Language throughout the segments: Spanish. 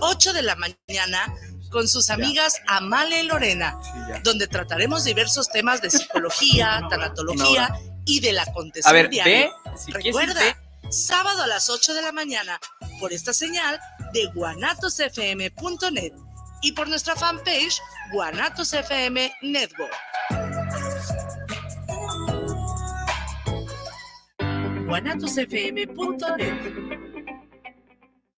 8 de la mañana con sus amigas Amale y Lorena, donde trataremos diversos temas de psicología, tanatología y de la a ver, Recuerda, sábado a las 8 de la mañana por esta señal de guanatosfm.net y por nuestra fanpage Guanatos Network. guanatosfm.net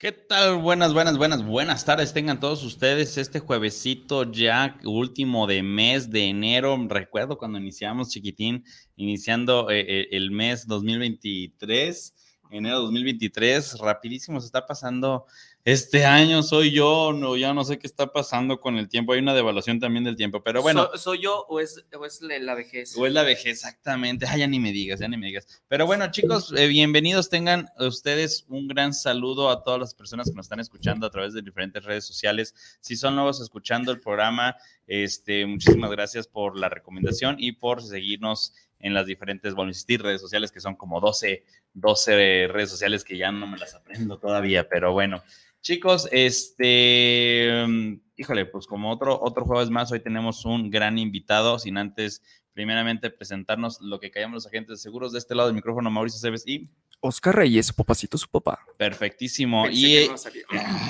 ¿Qué tal? Buenas, buenas, buenas, buenas tardes. Tengan todos ustedes este juevesito ya último de mes de enero. Recuerdo cuando iniciamos chiquitín, iniciando eh, eh, el mes 2023, enero 2023. Rapidísimo se está pasando este año soy yo, no, ya no sé qué está pasando con el tiempo, hay una devaluación también del tiempo, pero bueno. ¿Soy yo o es, la vejez? O es la vejez, exactamente, Ay, ya ni me digas, ya ni me digas. Pero bueno, chicos, eh, bienvenidos, tengan ustedes un gran saludo a todas las personas que nos están escuchando a través de diferentes redes sociales. Si son nuevos escuchando el programa, este, muchísimas gracias por la recomendación y por seguirnos en las diferentes, bueno, redes sociales que son como 12, 12 redes sociales que ya no me las aprendo todavía, pero bueno. Chicos, este, mm, híjole, pues como otro, otro jueves más, hoy tenemos un gran invitado, sin antes primeramente presentarnos lo que callamos los agentes de seguros. De este lado del micrófono, Mauricio Cebes y... Oscar Reyes, su papacito, su papá. Perfectísimo. Pensé que no va a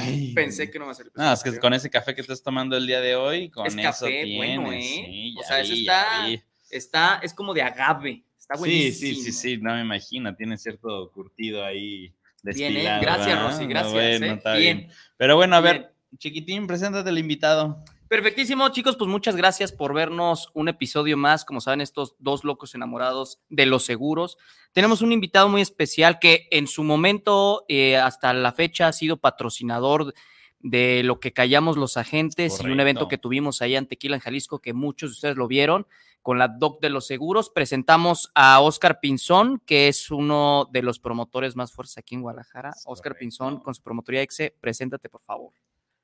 salir. Pensé que no va a salir. es que con ese café que estás tomando el día de hoy, con es eso café, Bueno, ¿eh? o sea, eso está, está, es como de agave. Está buenísimo. Sí, sí, sí, sí, no me imagino, tiene cierto curtido ahí Bien, Gracias, Rosy, gracias. ¿eh? bien. Pero bueno, a ver, chiquitín, preséntate al invitado. Perfectísimo, chicos, pues muchas gracias por vernos un episodio más. Como saben, estos dos locos enamorados de los seguros. Tenemos un invitado muy especial que en su momento, eh, hasta la fecha, ha sido patrocinador de lo que callamos los agentes y un evento que tuvimos ahí en Tequila, en Jalisco, que muchos de ustedes lo vieron con la DOC de los seguros. Presentamos a Oscar Pinzón, que es uno de los promotores más fuertes aquí en Guadalajara. Óscar Pinzón, con su promotoría EXE, preséntate por favor.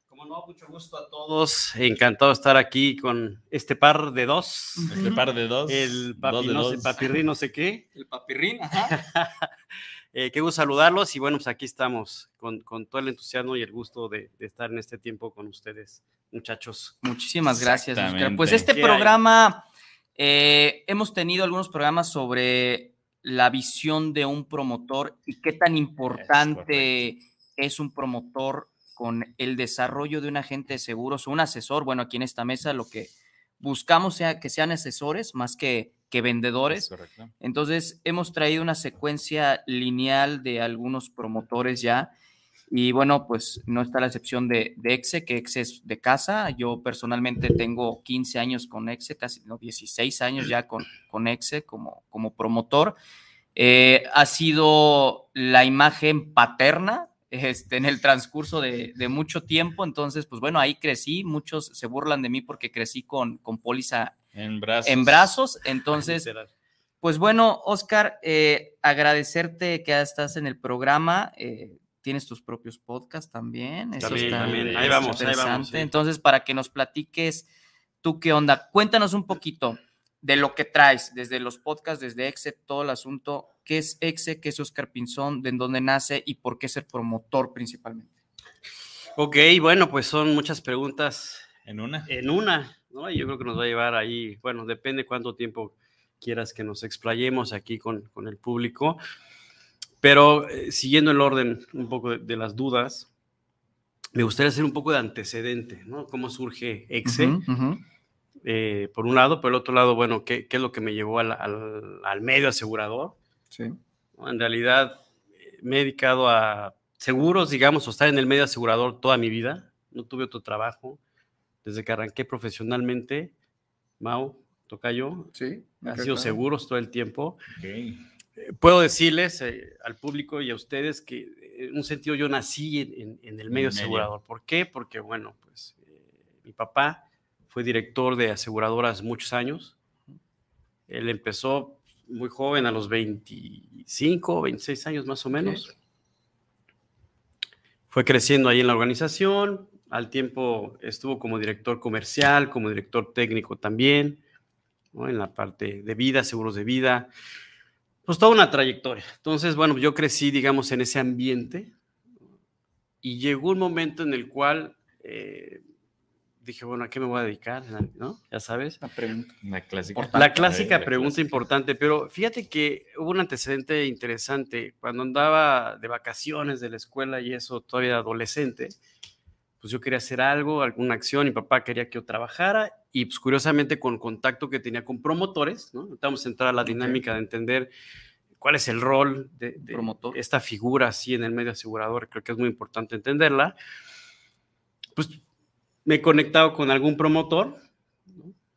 Como no, mucho gusto a todos. Encantado de estar aquí con este par de dos. Este par de dos. El no papirrín, no sé qué. El papirrín, eh, qué gusto saludarlos y bueno, pues aquí estamos con, todo el entusiasmo y el gusto de, estar en este tiempo con ustedes, muchachos. Muchísimas gracias, Oscar. Pues este programa... Eh, hemos tenido algunos programas sobre la visión de un promotor y qué tan importante es, un promotor con el desarrollo de un agente de seguros o un asesor. Bueno, aquí en esta mesa lo que buscamos sea que sean asesores más que, que vendedores. Entonces, hemos traído una secuencia lineal de algunos promotores ya y bueno, pues no está la excepción de, Exe, que Exe es de casa. Yo personalmente tengo 15 años con Exe, casi no, 16 años ya con, con Exe como, como promotor. Eh, ha sido la imagen paterna este, en el transcurso de, mucho tiempo. Entonces, pues bueno, ahí crecí. Muchos se burlan de mí porque crecí con, con póliza en brazos. Entonces, pues bueno, Oscar, eh, agradecerte que estás en el programa. Eh, tienes tus propios podcasts también. Eso está Ahí vamos, ahí vamos. Entonces, para que nos platiques tú qué onda, cuéntanos un poquito de lo que traes desde los podcasts, desde EXE, todo el asunto. ¿Qué es EXE? ¿Qué es Oscar Pinzón? ¿De dónde nace? ¿Y por qué ser promotor principalmente? Ok, bueno, pues son muchas preguntas. ¿En una? En una, ¿no? Yo creo que nos va a llevar ahí, bueno, depende cuánto tiempo quieras que nos explayemos aquí con, con el público. Pero eh, siguiendo el orden un poco de, las dudas, me gustaría hacer un poco de antecedente, ¿no? Cómo surge EXE, eh, por un lado, por el otro lado, bueno, qué, es lo que me llevó al, medio asegurador. Sí. En realidad, eh, me he dedicado a seguros, digamos, o estar en el medio asegurador toda mi vida. No tuve otro trabajo. Desde que arranqué profesionalmente, Mau, toca yo. Sí. Ha sido seguros todo el tiempo. Sí. Eh, puedo decirles eh, al público y a ustedes que eh, en un sentido yo nací en, el medio asegurador. ¿Por qué? Porque, bueno, pues mi papá fue director de aseguradoras muchos años. Él empezó muy joven, a los 25, 26 años más o menos. Fue creciendo ahí en la organización. Al tiempo estuvo como director comercial, como director técnico también, en la parte de vida, seguros de vida pues toda una trayectoria. Entonces, bueno, yo crecí, digamos, en ese ambiente y llegó un momento en el cual eh, dije, bueno, ¿a qué me voy a dedicar? ¿No? Ya sabes. La pregunta. La clásica. La clásica eh, pregunta importante, pero fíjate que hubo un antecedente interesante. Cuando andaba de vacaciones de la escuela y eso, todavía adolescente, pues yo quería hacer algo, alguna acción, y papá quería que yo trabajara y pues, curiosamente con contacto que tenía con promotores, ¿no? Vamos entrar a la dinámica de entender cuál es el rol de, Promotor. esta figura así en el medio asegurador, creo que es muy importante entenderla. Pues me he conectado con algún promotor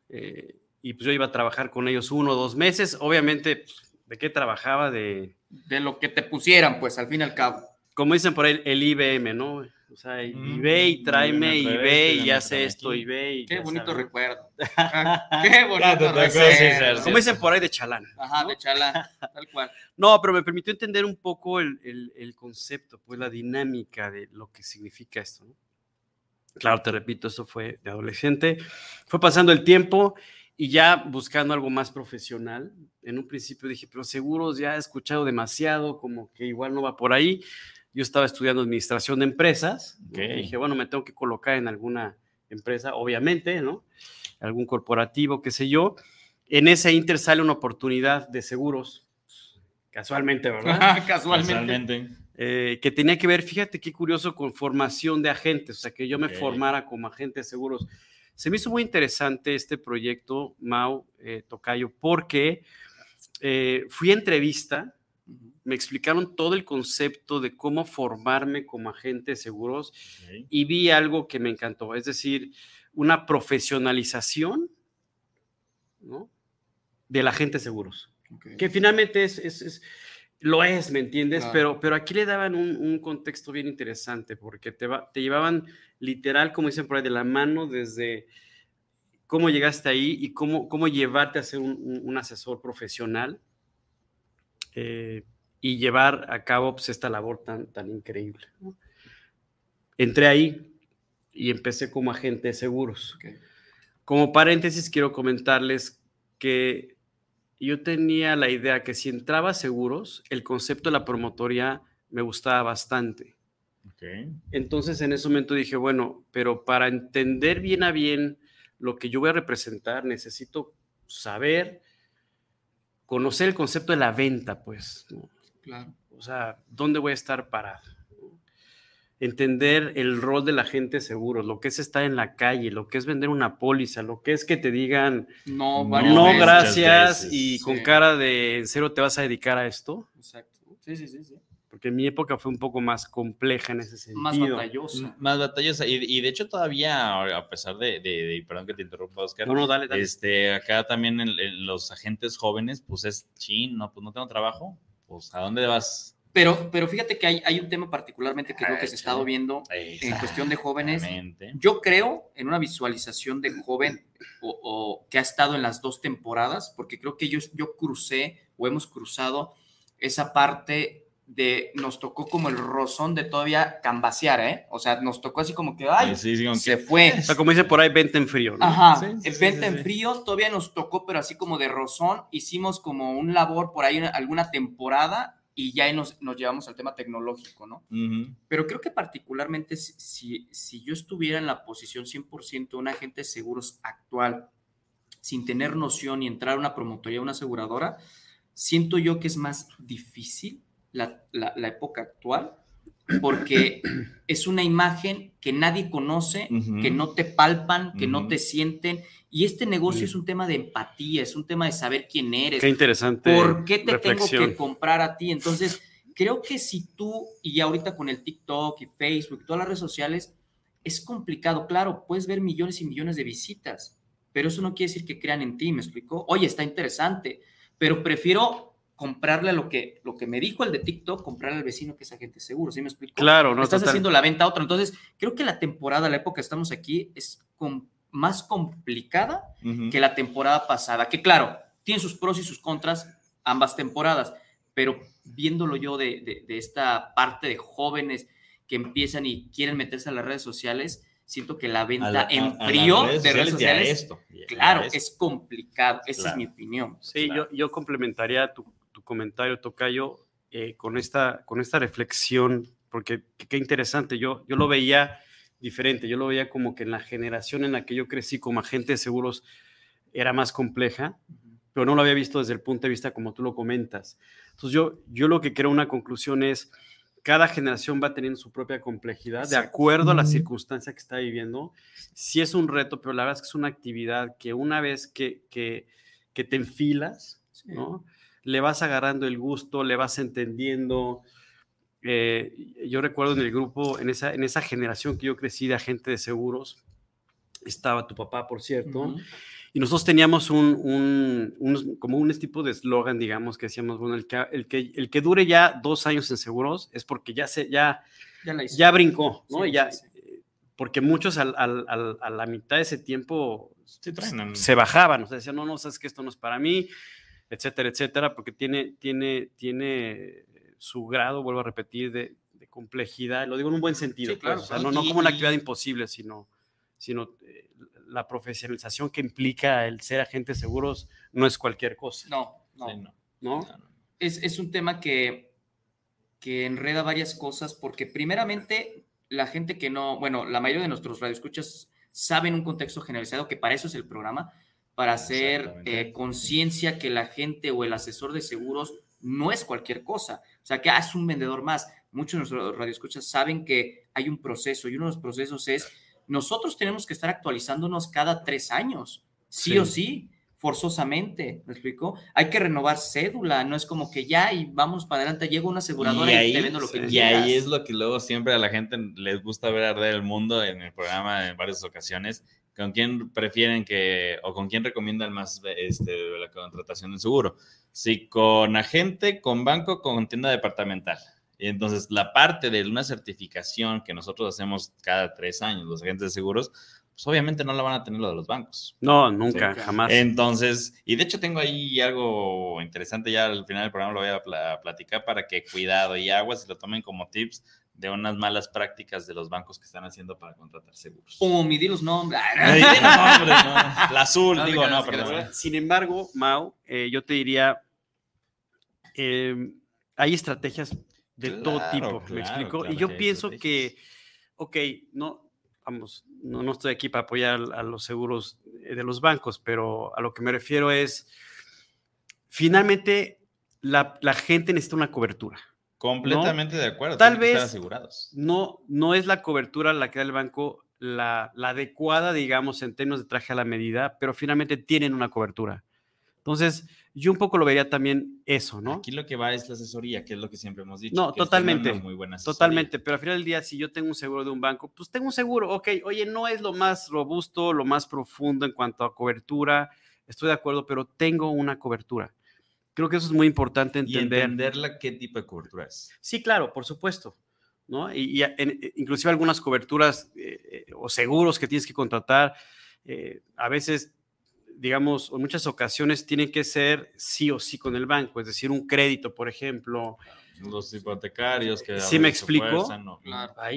eh, y pues yo iba a trabajar con ellos uno o dos meses, obviamente, pues, ¿de qué trabajaba? De, de lo que te pusieran, pues al fin y al cabo. Como dicen por ahí, el IBM, ¿no? O sea, y mm, ve y tráeme y ve y hace esto y ve y... Qué bonito recuerdo. Ah, qué bonito recuerdo. Como dicen por ahí de chalán. Ajá, de chalán, tal cual. No, pero me permitió entender un poco el, el, el, concepto, pues la dinámica de lo que significa esto. ¿no? Claro, te repito, eso fue de adolescente. Fue pasando el tiempo y ya buscando algo más profesional. En un principio dije, pero seguros ya he escuchado demasiado, como que igual no va por ahí yo estaba estudiando administración de empresas. Okay. dije, bueno, me tengo que colocar en alguna empresa, obviamente, ¿no? Algún corporativo, qué sé yo. En ese inter sale una oportunidad de seguros, casualmente, ¿verdad? casualmente. Eh, que tenía que ver, fíjate qué curioso, con formación de agentes, o sea, que yo me formara como agente de seguros. Se me hizo muy interesante este proyecto, Mau eh, Tocayo, porque eh, fui entrevista me explicaron todo el concepto de cómo formarme como agente de seguros y vi algo que me encantó, es decir, una profesionalización ¿no? del agente de seguros, que finalmente es, lo es, ¿me entiendes? Pero, pero aquí le daban un, contexto bien interesante porque te, te llevaban literal, como dicen por ahí, de la mano desde cómo llegaste ahí y cómo, cómo llevarte a ser un, asesor profesional. Eh, y llevar a cabo pues, esta labor tan, tan increíble. Entré ahí y empecé como agente de seguros. Como paréntesis, quiero comentarles que yo tenía la idea que si entraba a seguros, el concepto de la promotoria me gustaba bastante. Entonces en ese momento dije, bueno, pero para entender bien a bien lo que yo voy a representar, necesito saber, conocer el concepto de la venta, pues. O sea, ¿dónde voy a estar parado? Entender el rol de la gente seguro, lo que es estar en la calle, lo que es vender una póliza, lo que es que te digan no, gracias y con cara de cero te vas a dedicar a esto. Exacto. Sí, sí, sí, sí. Porque mi época fue un poco más compleja en ese sentido. Más batallosa. Más batallosa. Y, de hecho todavía, a pesar de, perdón que te interrumpa, Oscar. No, no, dale, dale. Este, acá también los agentes jóvenes, pues es chin, no, pues no tengo trabajo pues, ¿a dónde vas? Pero, pero fíjate que hay, un tema particularmente que creo que se ha estado viendo en cuestión de jóvenes. Yo creo en una visualización de joven o, que ha estado en las dos temporadas, porque creo que yo, yo crucé o hemos cruzado esa parte de nos tocó como el rozón de todavía cambasear, ¿eh? O sea, nos tocó así como que, ay, se fue. O sea, como dice por ahí, venta en frío. ¿no? Ajá, venta en frío todavía nos tocó, pero así como de rozón, hicimos como un labor por ahí, alguna temporada, y ya nos, nos llevamos al tema tecnológico, ¿no? Pero creo que particularmente si, si yo estuviera en la posición 100% de un agente de seguros actual, sin tener noción y entrar a una promotoría, una aseguradora, siento yo que es más difícil la, la, época actual porque es una imagen que nadie conoce, que no te palpan, que no te sienten. Y este negocio es un tema de empatía, es un tema de saber quién eres. Qué interesante. ¿Por qué te tengo que comprar a ti? Entonces, creo que si tú, y ahorita con el TikTok y Facebook todas las redes sociales, es complicado. Claro, puedes ver millones y millones de visitas, pero eso no quiere decir que crean en ti, ¿me explico? Oye, está interesante, pero prefiero comprarle a lo que, lo que me dijo el de TikTok, comprarle al vecino que es agente seguro, ¿sí me explico? Claro, no. Estás haciendo la venta a otro. Entonces, creo que la temporada, la época que estamos aquí, es más complicada que la temporada pasada, que claro, tiene sus pros y sus contras ambas temporadas, pero viéndolo yo de, esta parte de jóvenes que empiezan y quieren meterse a las redes sociales, siento que la venta en frío de redes sociales. Esto, claro, es complicado. Esa es mi opinión. Sí, yo, yo complementaría tu, comentario, Tocayo, eh, con, esta, con esta reflexión, porque qué interesante, yo, yo lo veía diferente, yo lo veía como que en la generación en la que yo crecí como agente de seguros era más compleja, pero no lo había visto desde el punto de vista como tú lo comentas. Entonces yo, yo lo que creo una conclusión es, cada generación va teniendo su propia complejidad de acuerdo a la circunstancia que está viviendo. si es un reto, pero la verdad es que es una actividad que una vez que, que, te enfilas, ¿no? le vas agarrando el gusto, le vas entendiendo. Eh, yo recuerdo en el grupo, en esa, en esa generación que yo crecí de agente de seguros, estaba tu papá, por cierto, y nosotros teníamos un, un, como un tipo de eslogan, digamos, que decíamos, bueno, el que, el que, dure ya dos años en seguros es porque ya se, ya, ya, brincó, ¿no? y ya, eh, Porque muchos a la mitad de ese tiempo se, se bajaban, o sea, decían, no, no, sabes que esto no es para mí, etcétera, etcétera, porque tiene, tiene, tiene su grado, vuelvo a repetir, de, complejidad, lo digo en un buen sentido, pues, claro, no, como una actividad imposible, sino, sino eh, la profesionalización que implica el ser agentes seguros no es cualquier cosa. No, no. no. es, un tema que, que enreda varias cosas porque primeramente la gente que no, bueno, la mayoría de nuestros radioescuchas saben un contexto generalizado que para eso es el programa, para hacer eh, conciencia que la gente o el asesor de seguros no es cualquier cosa. O sea, que ah, es un vendedor más. Muchos de nuestros radioescuchas saben que hay un proceso y uno de los procesos es nosotros tenemos que estar actualizándonos cada tres años, sí, o sí, forzosamente. ¿Me explico? Hay que renovar cédula, no es como que ya y vamos para adelante, llega un asegurador y, ahí, te vendo lo que Y ahí es lo que luego siempre a la gente les gusta ver arder el mundo en el programa en varias ocasiones ¿Con quién prefieren que, o con quién recomiendan más este, la contratación de seguro? Si con agente, con banco, con tienda departamental. Y entonces, la parte de una certificación que nosotros hacemos cada tres años, los agentes de seguros, pues obviamente no la van a tener los de los bancos. No, nunca, jamás. Entonces, y de hecho tengo ahí algo interesante, ya al final del programa lo voy a platicar para que cuidado y aguas se lo tomen como tips de unas malas prácticas de los bancos que están haciendo para contratar seguros. Oh, mi los nombres. La azul, digo, no, perdón. Sin embargo, Mao, eh, yo te diría, eh, hay estrategias de todo tipo, ¿me explico? y yo pienso que, ok, no, vamos, no, no estoy aquí para apoyar a los seguros de los bancos, pero a lo que me refiero es, finalmente, la, la gente necesita una cobertura. Completamente de acuerdo. Tal vez asegurados. No, no es la cobertura la que da el banco la, la, adecuada, digamos, en términos de traje a la medida, pero finalmente tienen una cobertura. Entonces, yo un poco lo vería también eso, ¿no? Aquí lo que va es la asesoría, que es lo que siempre hemos dicho. No, totalmente. Muy totalmente, pero al final del día, si yo tengo un seguro de un banco, pues tengo un seguro, ok, oye, no es lo más robusto, lo más profundo en cuanto a cobertura, estoy de acuerdo, pero tengo una cobertura. Creo que eso es muy importante entender. entenderla qué tipo de cobertura es. Sí, claro, por supuesto. ¿no? Y, e, inclusive algunas coberturas eh, eh, o seguros que tienes que contratar, eh, a veces, digamos, en muchas ocasiones tienen que ser sí o sí con el banco, es decir, un crédito, por ejemplo. Los hipotecarios que... Sí, me explico. Ah,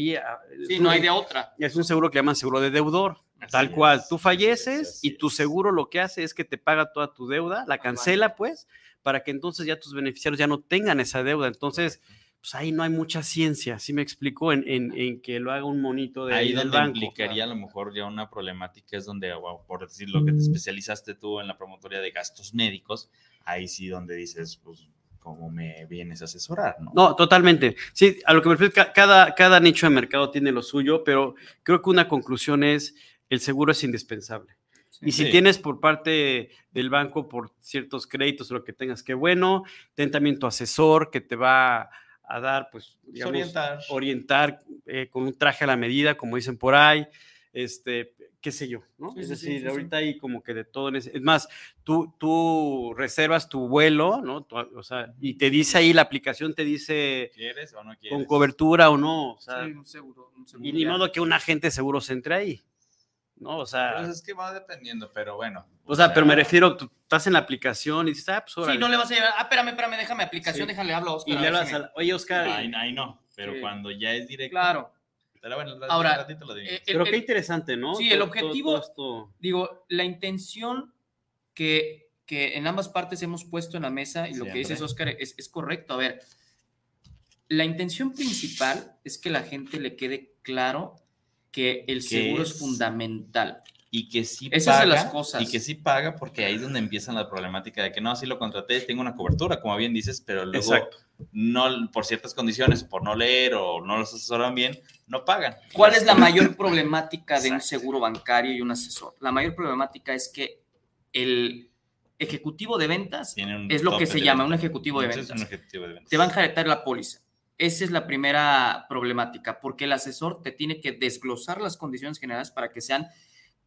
sí, no hay de otra. Es un seguro que llaman seguro de deudor. tal cual, tú falleces y tu seguro lo que hace es que te paga toda tu deuda, la cancela pues, para que entonces ya tus beneficiarios ya no tengan esa deuda. Entonces, pues ahí no hay mucha ciencia, ¿sí me explico? En, que lo haga un monito de ahí, ahí donde a lo mejor ya una problemática es donde, por decir lo que te especializaste tú en la promotoria de gastos médicos, ahí sí donde dices, pues cómo me vienes a asesorar, ¿no? No, totalmente. Sí, a lo que me refiero, cada, cada nicho de mercado tiene lo suyo, pero creo que una conclusión es, el seguro es indispensable. Y si tienes por parte del banco por ciertos créditos lo que tengas, qué bueno. Ten también tu asesor que te va a dar, pues, pues orientar, eh, con un traje a la medida, como dicen por ahí, este, qué sé yo, ¿no? es decir, ahorita hay como que de todo. es más, tú, tú reservas tu vuelo, ¿no? o sea, y te dice ahí, la aplicación te dice. ¿Quieres o no quieres? Con cobertura o no. O sea, un seguro, Y ni modo que un agente seguro se entre ahí. ¿no? O sea. es que va dependiendo, pero bueno. O, sea, pero me refiero, tú estás en la aplicación y dices, ah, pues Sí, no le vas a llevar... ah, espérame, espérame, déjame aplicación, déjale, hablo a Oscar. Y le a... oye, Oscar. Ay, no, pero cuando ya es directo. Claro. Pero bueno, Ahora, lo digo. Eh, pero qué interesante, ¿no? Sí, el objetivo, todo, digo, la intención que, que, en ambas partes hemos puesto en la mesa y lo que dices, Oscar, es, es correcto. A ver, la intención principal es que la gente le quede claro que el seguro es, fundamental y que sí Esas paga, las cosas. y que sí paga porque ahí es donde empieza la problemática de que no, así lo contraté, tengo una cobertura, como bien dices, pero luego no por ciertas condiciones, por no leer o no los asesoran bien, no pagan. ¿Cuál es la mayor problemática de un seguro bancario y un asesor? La mayor problemática es que el ejecutivo de ventas es lo que se llama, un ejecutivo de ventas. Te van a jaretar la póliza esa es la primera problemática, porque el asesor te tiene que desglosar las condiciones generales para que sean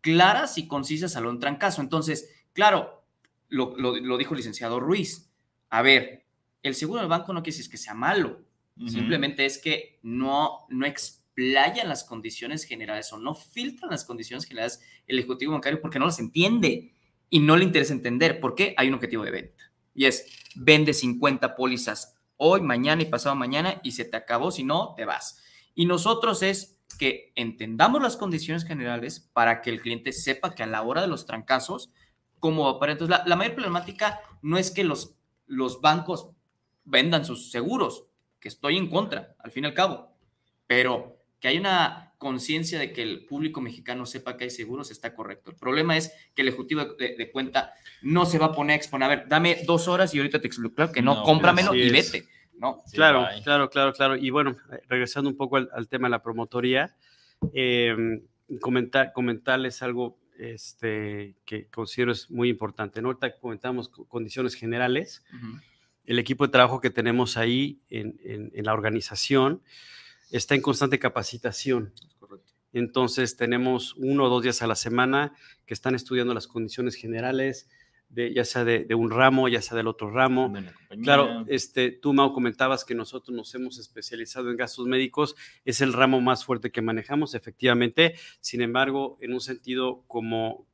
claras y concisas a lo caso. Entonces, claro, lo, dijo el licenciado Ruiz. A ver, el seguro del banco no quiere decir que sea malo, simplemente es que no, no explayan las condiciones generales o no filtran las condiciones generales el ejecutivo bancario porque no las entiende y no le interesa entender por qué hay un objetivo de venta. Y es, vende 50 pólizas hoy, mañana y pasado mañana y se te acabó, si no, te vas. Y nosotros es que entendamos las condiciones generales para que el cliente sepa que a la hora de los trancazos, como para la, la, mayor problemática no es que los, los bancos vendan sus seguros, que estoy en contra, al fin y al cabo, pero que hay una conciencia de que el público mexicano sepa que hay seguros está correcto. El problema es que el ejecutivo de, cuenta no se va a poner a exponer. A ver, dame dos horas y ahorita te explico. Claro que no, cómpramelo y vete. ¿no? claro, claro, claro, claro. Y bueno, regresando un poco al, tema de la promotoría, em, comentar, comentarles algo este, que considero es muy importante. ¿no? Ahorita comentamos condiciones generales. El equipo de trabajo que tenemos ahí en la organización está en constante capacitación. Entonces tenemos uno o dos días a la semana que están estudiando las condiciones generales, de, ya sea de, un ramo, ya sea del otro ramo. claro, este, tú, Mau, comentabas que nosotros nos hemos especializado en gastos médicos, es el ramo más fuerte que manejamos, efectivamente. Sin embargo, en un sentido como,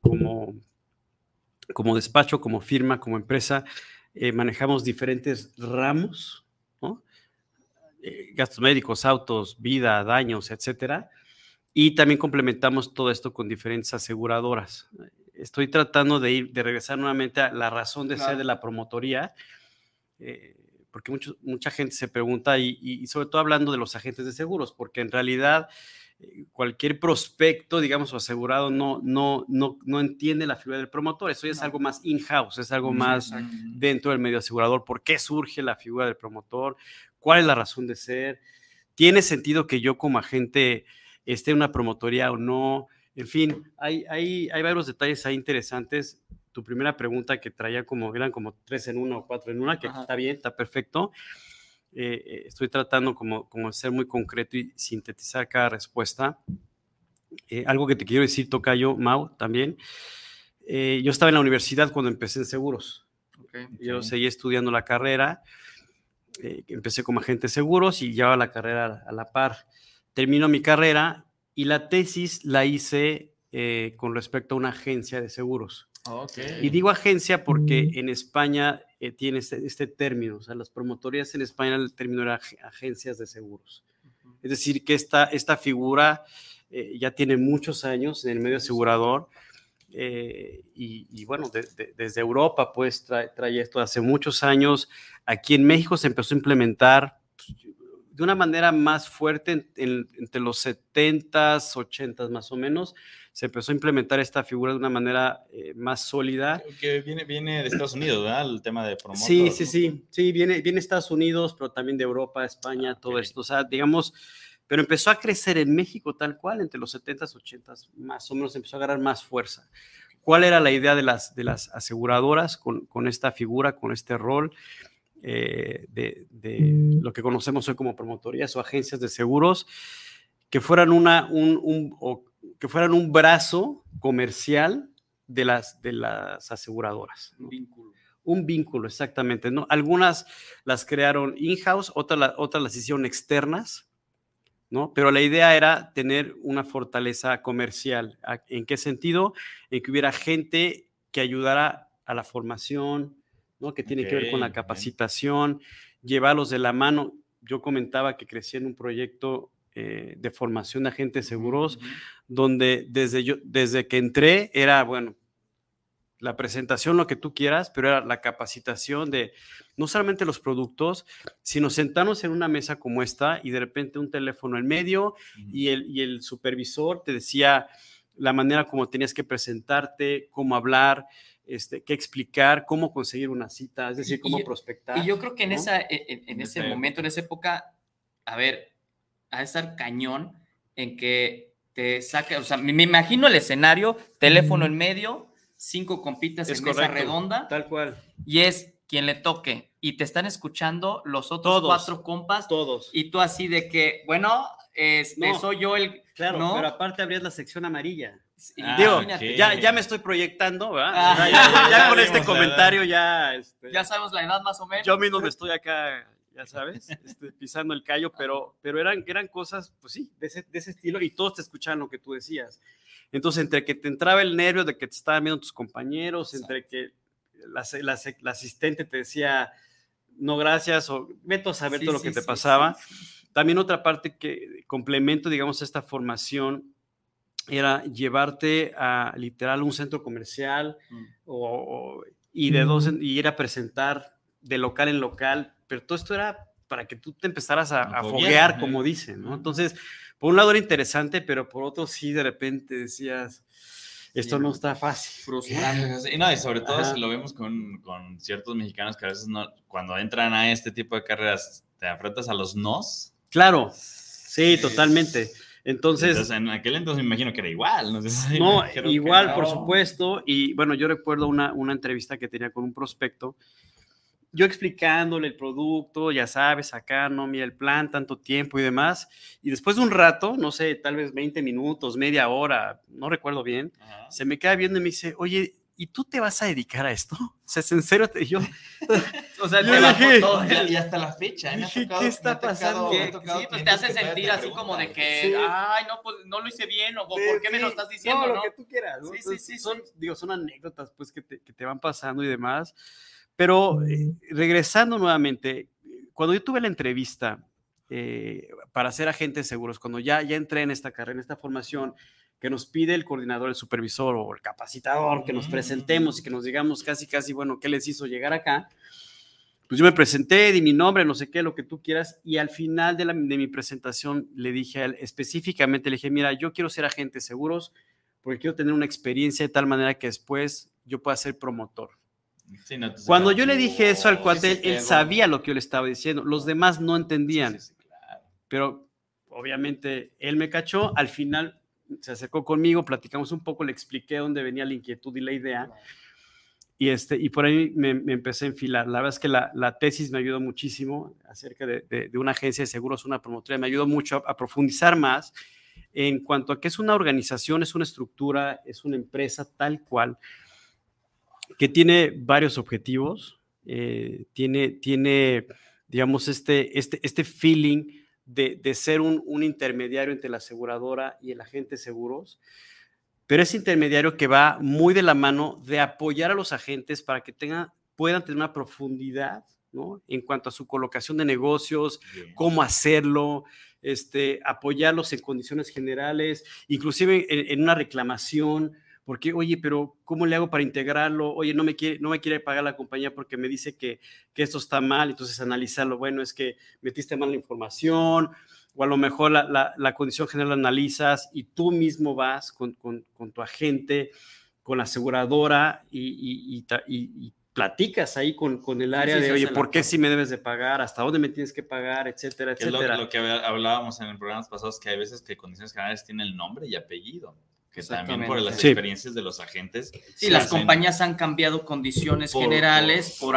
despacho, como firma, como empresa, eh, manejamos diferentes ramos, eh, gastos médicos, autos, vida, daños, etcétera y también complementamos todo esto con diferentes aseguradoras. Estoy tratando de ir, de regresar nuevamente a la razón de ser de la promotoría, eh, porque mucha gente se pregunta, y, sobre todo hablando de los agentes de seguros, porque en realidad eh, cualquier prospecto, digamos, o asegurado no, no, no, no entiende la figura del promotor. Eso ya es algo más in-house, es algo más dentro del medio asegurador. ¿Por qué surge la figura del promotor? ¿Cuál es la razón de ser? ¿Tiene sentido que yo como agente esté una promotoría o no. En fin, hay, hay, varios detalles ahí interesantes. Tu primera pregunta que traía como, eran como tres en una o cuatro en una, que está bien, está perfecto. Eh, eh, estoy tratando como, como ser muy concreto y sintetizar cada respuesta. Eh, algo que te quiero decir, toca yo Mau, también. yo estaba en la universidad cuando empecé en seguros. yo seguí estudiando la carrera. empecé como agente de seguros y llevaba la carrera a la par termino mi carrera y la tesis la hice eh, con respecto a una agencia de seguros. Y digo agencia porque mm. en España eh, tiene este, este, término, o sea, las promotorías en España el término era agencias de seguros. Es decir, que esta, esta figura eh, ya tiene muchos años en el medio asegurador y, bueno, desde Europa pues trae, esto hace muchos años. Aquí en México se empezó a implementar de una manera más fuerte entre los 70s, 80s más o menos. Se empezó a implementar esta figura de una manera eh, más sólida. Que viene, viene de Estados Unidos, ¿verdad? El tema de promotor. Sí, sí, sí. Sí, viene, viene de Estados Unidos, pero también de Europa, España, ah, todo esto. O sea, digamos, pero empezó a crecer en México tal cual, entre los 70s, 80s, más o menos empezó a agarrar más fuerza. ¿Cuál era la idea de las, de las aseguradoras con, con esta figura, con este rol? Eh, de, mm. lo que conocemos hoy como promotorías o agencias de seguros, que fueran, una, un, que fueran un brazo comercial de las, de las aseguradoras. Un vínculo. Un vínculo, exactamente. ¿no? Algunas las crearon in-house, otras, las hicieron externas. ¿No? Pero la idea era tener una fortaleza comercial. ¿En qué sentido? En que hubiera gente que ayudara a la formación, ¿no? que tiene que ver con la capacitación, llevarlos de la mano. Yo comentaba que crecí en un proyecto eh, de formación de agentes seguros, donde desde, yo, desde que entré era, bueno, la presentación, lo que tú quieras, pero era la capacitación de no solamente los productos, sino sentarnos en una mesa como esta y de repente un teléfono en medio y, el, y el supervisor te decía la manera como tenías que presentarte, cómo hablar, este, que explicar, cómo conseguir una cita, es decir, cómo prospectar. Y yo creo que en, esa, e, e, en, ese momento, en esa época, a ver, a estar cañón en que te saca, o sea, me imagino el escenario, teléfono en medio, cinco compitas es en redonda. Tal cual. Y es quien le toque. Y te están escuchando los otros cuatro compas. Todos. Y tú así de que, bueno, este, no, soy yo el... Claro, pero aparte abrías la sección amarilla. Ah, digo, ya, me estoy proyectando, ¿verdad? Ah. ya, con este comentario ya... Este, ya sabemos la edad más o menos. Yo mismo me estoy acá, ya sabes, este, pisando el callo, pero, pero eran, eran cosas, pues sí, de ese, estilo y todos te escuchaban lo que tú decías. Entonces, entre que te entraba el nervio de que te estaban viendo tus compañeros, entre que la, la, asistente te decía, no gracias, o vete a saber todo lo que te pasaba. También otra parte que complemento, digamos, esta formación era llevarte a literal un centro comercial mm. o, y de dos y ir a presentar de local en local, pero todo esto era para que tú te empezaras a, a foguear, como dicen, ¿no? Entonces, por un lado era interesante, pero por otro sí de repente decías, esto no está fácil. Y no, y sobre todo si lo vemos con, con, ciertos mexicanos que a veces no, cuando entran a este tipo de carreras, te enfrentas a los nos. Claro, sí, sí. totalmente. Entonces, en aquel entonces me imagino que era igual. No, sé si no igual, por supuesto. Y bueno, yo recuerdo una, entrevista que tenía con un prospecto yo explicándole el producto, ya sabes, acá, no, mira el plan, tanto tiempo y demás. Y después de un rato, no sé, tal vez 20 minutos, media hora, no recuerdo bien, se me queda viendo y me dice, oye, ¿y tú te vas a dedicar a esto? O sea, sincero, te, yo... o sea, yo te dije, todo, y, hasta la fecha. ¿eh? ¿qué está pasando? sí, pues te hace sentir así como de que, ay, no, pues no lo hice bien, o ¿por qué me lo estás diciendo? No, lo que tú quieras. Sí, sí, sí, son, Digo, son anécdotas, pues, que te, van pasando y demás. Pero eh, regresando nuevamente, cuando yo tuve la entrevista eh, para ser agente de seguros, cuando ya, ya entré en esta carrera, en esta formación, que nos pide el coordinador, el supervisor o el capacitador, que nos mm. presentemos y que nos digamos casi, casi, bueno, ¿qué les hizo llegar acá? Pues yo me presenté, di mi nombre, no sé qué, lo que tú quieras, y al final de, mi presentación le dije específicamente, le dije, mira, yo quiero ser agente de seguros porque quiero tener una experiencia de tal manera que después yo pueda ser promotor. Cuando ah, yo le dije eso al oh, cuate, él, sabía lo que yo le estaba diciendo, los demás no entendían, pero obviamente él me cachó, al final se acercó conmigo, platicamos un poco, le expliqué dónde venía la inquietud y la idea. Y, este, y por ahí me, empecé a enfilar. La verdad es que la, tesis me ayudó muchísimo acerca de, una agencia de seguros, una promotora, me ayudó mucho a, profundizar más en cuanto a que es una organización, es una estructura, es una empresa tal cual, que tiene varios objetivos, eh, tiene, tiene, digamos, este, este, este feeling de, ser un, intermediario entre la aseguradora y el agente de seguros, pero es intermediario que va muy de la mano de apoyar a los agentes para que tengan, puedan tener una profundidad en cuanto a su colocación de negocios, cómo hacerlo, este, apoyarlos en condiciones generales, inclusive en una reclamación porque, oye, pero ¿cómo le hago para integrarlo? Oye, no me quiere, no me quiere pagar la compañía porque me dice que, esto está mal, entonces Lo bueno, es que metiste mal la información, o a lo mejor la, condición general la analizas y tú mismo vas con, tu agente, con la aseguradora y, y, y, platicas ahí con, el área de, oye, ¿por qué si me debes de pagar? ¿Hasta dónde me tienes que pagar? Etcétera, etcétera. Lo, lo, que hablábamos en el programa pasado es que hay veces que condiciones generales tienen el nombre y apellido que también por las experiencias de los agentes. Sí, las compañías han cambiado condiciones generales por...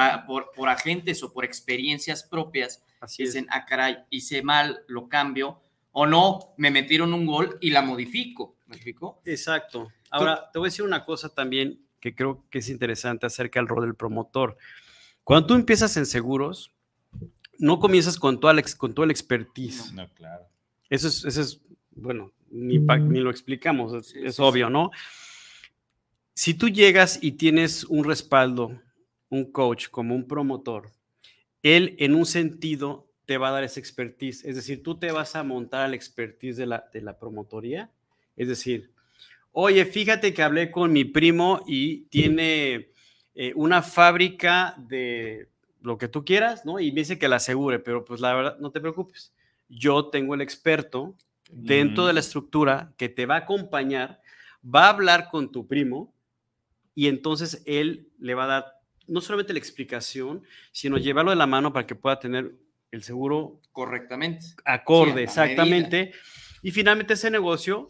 Por, agentes o por experiencias propias. Así Dicen, ah, caray, hice mal, lo cambio, o no, me metieron un gol y la modifico. ¿Me Exacto. Ahora, te voy a decir una cosa también que creo que es interesante acerca del rol del promotor. Cuando tú empiezas en seguros, no comienzas con toda la, con expertise. no claro. Eso es, eso es bueno, ni, mm. ni lo explicamos, es, obvio, ¿no? Si tú llegas y tienes un respaldo, un coach como un promotor, él en un sentido te va a dar esa expertise, es decir, tú te vas a montar al expertise de la, de la promotoría, es decir, oye, fíjate que hablé con mi primo y tiene eh, una fábrica de lo que tú quieras, ¿no? Y me dice que la asegure, pero pues la verdad, no te preocupes, yo tengo el experto dentro de mm. la estructura que te va a acompañar, va a hablar con tu primo y entonces él le va a dar no solamente la explicación, sino llevarlo de la mano para que pueda tener el seguro correctamente. Acorde, exactamente. Y finalmente ese negocio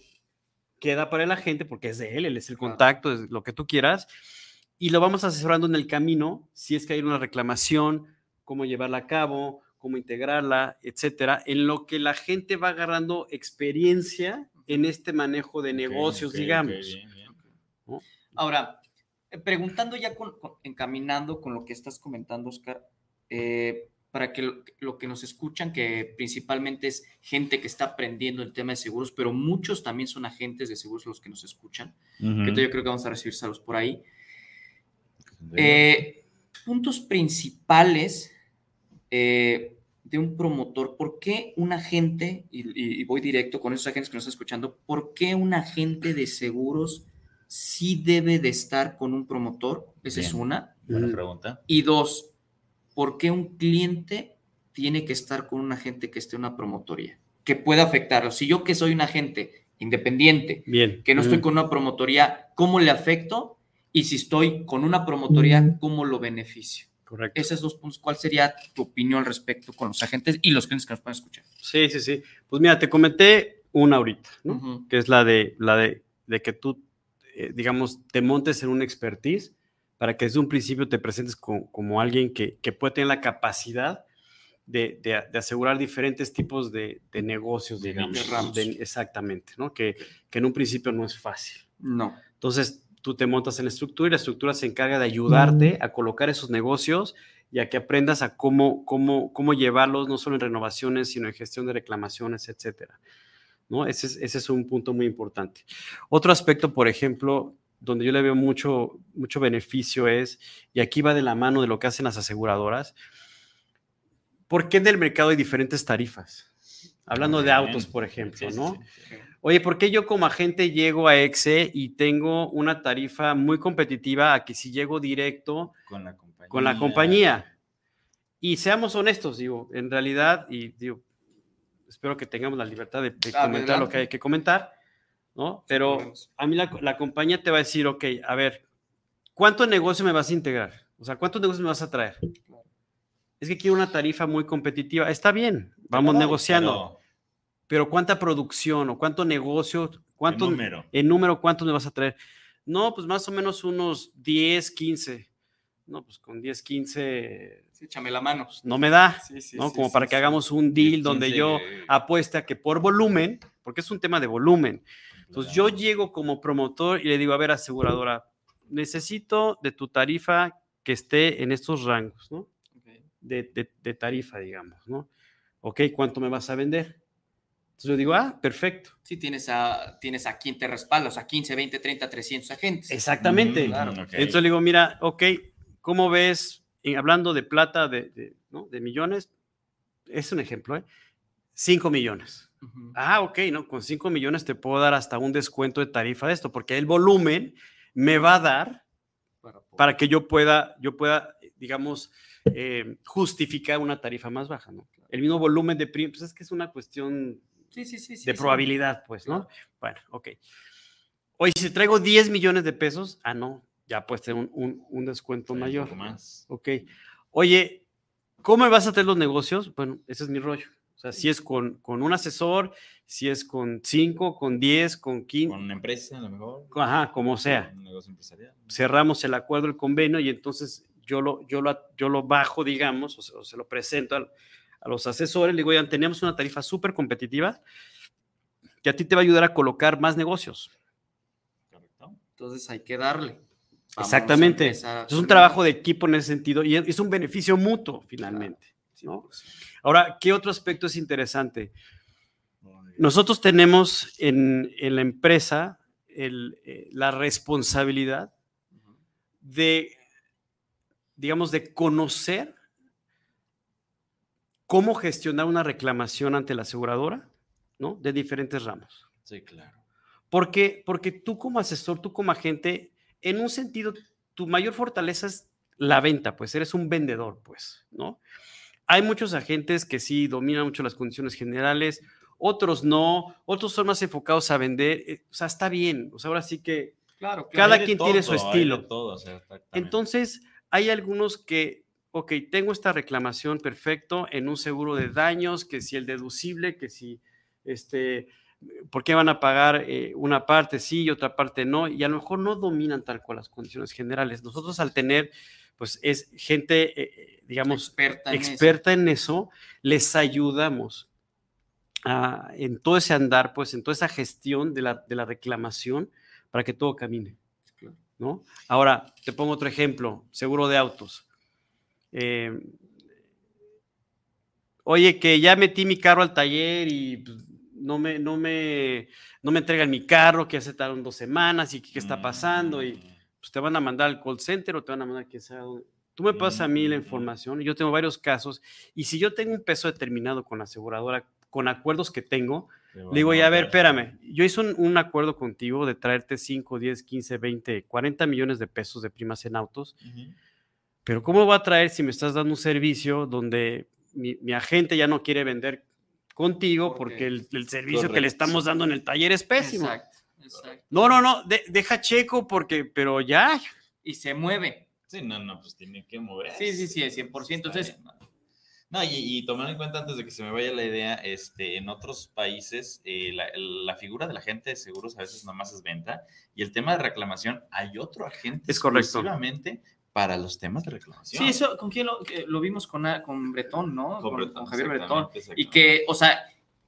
queda para el agente porque es de él, él es el contacto, es lo que tú quieras. Y lo vamos asesorando en el camino, si es que hay una reclamación, cómo llevarla a cabo, cómo integrarla, etcétera, en lo que la gente va agarrando experiencia en este manejo de negocios, digamos. Ahora, eh, preguntando ya, con, encaminando con lo que estás comentando, Oscar, eh, para que lo, que nos escuchan, que principalmente es gente que está aprendiendo el tema de seguros, pero muchos también son agentes de seguros los que nos escuchan, que yo creo que vamos a recibir saludos por ahí. Eh, puntos principales eh, de un promotor, ¿por qué un agente, y, voy directo con esos agentes que nos están escuchando, ¿por qué un agente de seguros sí debe de estar con un promotor? Esa es una. Buena pregunta. Y dos, ¿por qué un cliente tiene que estar con un agente que esté en una promotoría? Que pueda afectarlo. Si yo que soy un agente independiente, Bien. que no estoy mm. con una promotoría, ¿cómo le afecto? Y si estoy con una promotoría, mm. ¿cómo lo beneficio? Esos dos puntos, ¿cuál sería tu opinión al respecto con los agentes y los clientes que nos pueden escuchar? Sí, sí, sí. Pues mira, te comenté una ahorita, ¿no? Que es la de, la de, de que tú, eh, digamos, te montes en un expertise para que desde un principio te presentes como, alguien que, que, puede tener la capacidad de, de, asegurar diferentes tipos de, de negocios, digamos. exactamente, ¿no? Que, que, en un principio no es fácil. No. Entonces, tú te montas en la estructura y la estructura se encarga de ayudarte a colocar esos negocios y a que aprendas a cómo, cómo, cómo llevarlos, no solo en renovaciones, sino en gestión de reclamaciones, etcétera. ¿No? Ese, es, un punto muy importante. Otro aspecto, por ejemplo, donde yo le veo mucho, mucho beneficio es, y aquí va de la mano de lo que hacen las aseguradoras, ¿por qué en el mercado hay diferentes tarifas? Hablando de autos, por ejemplo, ¿no? oye, ¿por qué yo como agente llego a EXE y tengo una tarifa muy competitiva a que si llego directo con la compañía? Y seamos honestos, digo, en realidad, y digo, espero que tengamos la libertad de, comentar lo que hay que comentar, ¿no? Pero a mí la, compañía te va a decir, ok, a ver, ¿cuánto negocio me vas a integrar? O sea, ¿cuánto negocio me vas a traer? Es que quiero una tarifa muy competitiva. Está bien, vamos no, negociando pero cuánta producción o cuánto negocio, cuánto en número, cuánto me vas a traer. No, pues más o menos unos 10, 15. No, pues con 10, 15. échame la mano. No me da. Como para que hagamos un deal donde yo eh. apueste a que por volumen, porque es un tema de volumen. Entonces yo llego como promotor y le digo, a ver, aseguradora, necesito de tu tarifa que esté en estos rangos, ¿no? De, de, tarifa, digamos, ¿no? Ok, ¿cuánto me vas a vender? Entonces yo digo, ah, perfecto. Sí, tienes a, tienes a quien te respalda, o 15, 20, 30, 300 agentes. Exactamente. Mm, Entonces le digo, mira, ok, ¿cómo ves? hablando de plata, de, millones, es un ejemplo, ¿eh? 5 millones. Ah, ok, no, con 5 millones te puedo dar hasta un descuento de tarifa de esto, porque el volumen me va a dar para, que yo pueda, yo pueda, digamos, eh, justificar una tarifa más baja, ¿no? El mismo volumen de pues es que es una cuestión Sí, sí, sí. de probabilidad, pues, ¿no? Bueno, ok. Oye, si traigo 10 millones de pesos, ah, no, ya puedes tener un, un, un descuento mayor. Más. Ok. Oye, ¿cómo vas a hacer los negocios? Bueno, ese es mi rollo. O sea, si es con, con un asesor, si es con 5, con 10, con 15. Con una empresa, a lo mejor. Ajá, como sea. negocio empresarial. Cerramos el acuerdo, el convenio y entonces yo lo, yo yo lo bajo, digamos, o se lo presento al, a los asesores, le digo, oigan, tenemos una tarifa súper competitiva que a ti te va a ayudar a colocar más negocios. Correcto. Entonces hay que darle. Exactamente. Es un trabajo de equipo en ese sentido y es un beneficio mutuo finalmente. Pues Ahora, ¿qué otro aspecto es interesante? Nosotros tenemos en, la empresa eh, la responsabilidad de, digamos, de conocer cómo gestionar una reclamación ante la aseguradora, ¿no? De diferentes ramos. Sí, claro. Porque, porque tú como asesor, tú como agente, en un sentido, tu mayor fortaleza es la venta, pues eres un vendedor, pues, ¿no? Hay muchos agentes que sí dominan mucho las condiciones generales, otros no, otros son más enfocados a vender, eh, o sea, está bien, o sea, ahora sí que claro, cada quien tiene su estilo. Todo, Entonces, hay algunos que ok, tengo esta reclamación perfecto en un seguro de daños, que si el deducible, que si, este, ¿por qué van a pagar eh, una parte sí y otra parte no? Y a lo mejor no dominan tal cual las condiciones generales. Nosotros al tener, pues es gente, eh, eh, digamos, experta, en, eso. les ayudamos. en todo ese andar, pues en toda esa gestión de la, de la reclamación para que todo camine. ¿no? Ahora, te pongo otro ejemplo, seguro de autos. Em, oye, que ya metí mi carro al taller y pues, no, me, no, me, no me entregan mi carro, que hace tardaron dos semanas y qué, está pasando. Y mm. pues te van a mandar al call center o te van a mandar que sea. Tú me pasas a mí la mm. información, yo tengo varios casos, y si yo tengo un peso determinado con la aseguradora, con acuerdos que tengo, le digo, ya a ver, espérame, yo hice un, un, acuerdo contigo de traerte 5, 10, 15, 20, 40 millones de pesos de primas en autos. Pero ¿cómo va a traer si me estás dando un servicio donde mi, agente ya no quiere vender contigo porque, el, servicio que le estamos dando en el taller es pésimo? Exacto, exacto. No, no, no, deja checo porque, pero ya. Y se mueve. Sí, no, no, pues tiene que moverse. Sí, sí, sí, 100%. Entonces, no, y, tomando en cuenta antes de que se me vaya la idea, este, en otros países eh, la, figura de la gente de seguros a veces nomás es venta y el tema de reclamación hay otro agente es correcto. exclusivamente para los temas de reclamación. Sí, eso, ¿con quién lo, vimos? Con, con Bretón, ¿no? Con, Javier Bretón. Y que, o sea,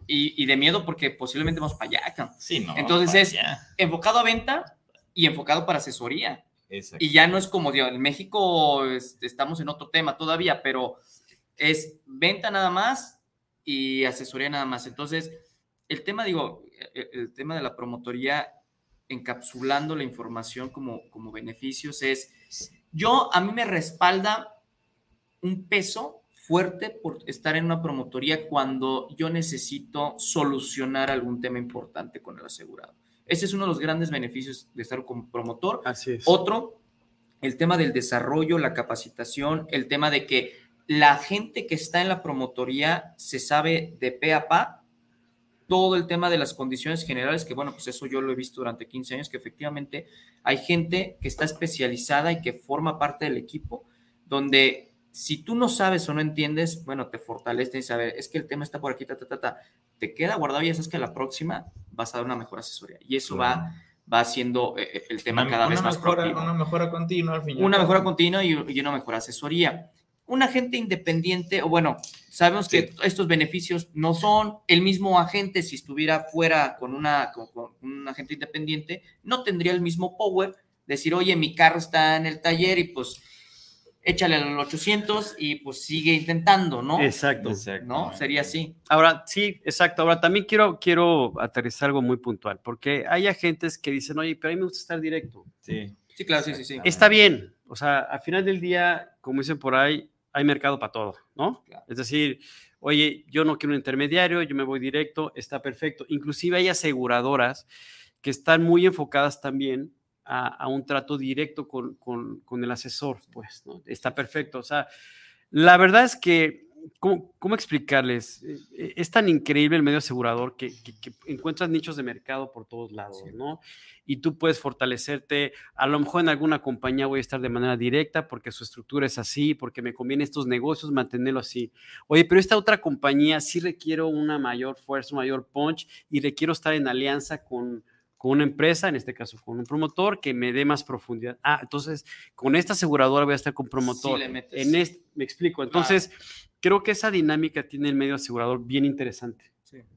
y, de miedo porque posiblemente vamos para allá. Sí, no. Entonces es enfocado a venta y enfocado para asesoría. Y ya no es como, digo, oh, en México estamos en otro tema todavía, pero es venta nada más y asesoría nada más. Entonces, el tema, digo, el, e, el tema de la promotoría encapsulando la información como, como beneficios es yo, a mí me respalda un peso fuerte por estar en una promotoría cuando yo necesito solucionar algún tema importante con el asegurado. Ese es uno de los grandes beneficios de estar como promotor. Así es. Otro, el tema del desarrollo, la capacitación, el tema de que la gente que está en la promotoría se sabe de pe a pa todo el tema de las condiciones generales, que bueno, pues eso yo lo he visto durante 15 años, que efectivamente hay gente que está especializada y que forma parte del equipo, donde si tú no sabes o no entiendes, bueno, te fortalece y saber, es que el tema está por aquí, ta, ta, ta, te queda guardado y ya sabes que la próxima vas a dar una mejor asesoría. Y eso va va haciendo eh, eh, el tema cada vez más propio Una mejora continua al final. Una mejora continua y, y, una mejor asesoría un agente independiente, o bueno, sabemos que estos beneficios no son el mismo agente si estuviera fuera con, una, con, un agente independiente, no tendría el mismo power, decir, oye, mi carro está en el taller y pues échale los 800 y pues sigue intentando, ¿no? Exacto. ¿No? Sería así. Ahora, sí, exacto. Ahora, también quiero, quiero aterrizar algo muy puntual, porque hay agentes que dicen, oye, pero a mí me gusta estar directo. Sí. Sí, claro, sí, sí, sí. Está bien. O sea, al final del día, como dicen por ahí, hay mercado para todo, ¿no? Es decir, oye, yo no quiero un intermediario, yo me voy directo, está perfecto. Inclusive hay aseguradoras que están muy enfocadas también a, un trato directo con, con, el asesor, pues, ¿no? Está perfecto. O sea, la verdad es que ¿cómo, explicarles? Eh, eh, es tan increíble el medio asegurador que, encuentras nichos de mercado por todos lados, ¿no? Y tú puedes fortalecerte, a lo mejor en alguna compañía voy a estar de manera directa porque su estructura es así, porque me conviene estos negocios mantenerlo así. Oye, pero esta otra compañía sí requiero una mayor fuerza, un mayor punch y requiero estar en alianza con, con una empresa, en este caso con un promotor, que me dé más profundidad. Ah, entonces con esta aseguradora voy a estar con promotor. Sí, en este, me explico. Entonces, creo que esa dinámica tiene el medio asegurador bien interesante.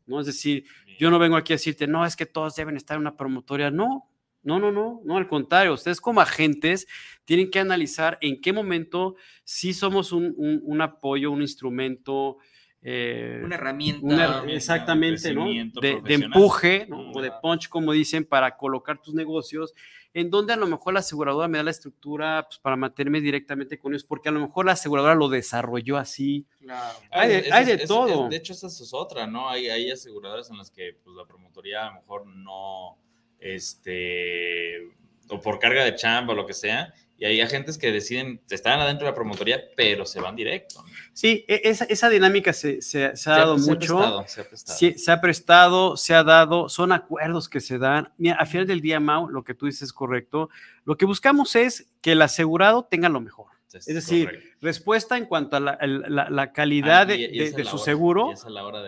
¿no? Es decir, yo no vengo aquí a decirte, no, es que todos deben estar en una promotoria. No, no, no, no, no, al contrario, ustedes como agentes tienen que analizar en qué momento si somos un apoyo, un instrumento eh, una herramienta. exactamente, ¿no? De, empuje o de punch, como dicen, para colocar tus negocios, en donde a lo mejor la aseguradora me da la estructura pues, para mantenerme directamente con ellos, porque a lo mejor la aseguradora lo desarrolló así. Claro. Hay, de todo. de hecho, esa es otra, ¿no? Hay, aseguradoras en las que pues, la promotoría a lo mejor no, este, o por carga de chamba o lo que sea, y hay agentes que deciden, están adentro de la promotoría, pero se van directo. Sí, e, esa, esa dinámica se, ha dado mucho. se, ha prestado. se ha prestado, se ha dado, son acuerdos que se dan. Mira, al final del día, Mau, lo que tú dices es correcto. Lo que buscamos es que el asegurado tenga lo mejor. Es, decir, respuesta en cuanto a la, calidad de, su seguro. esa la hora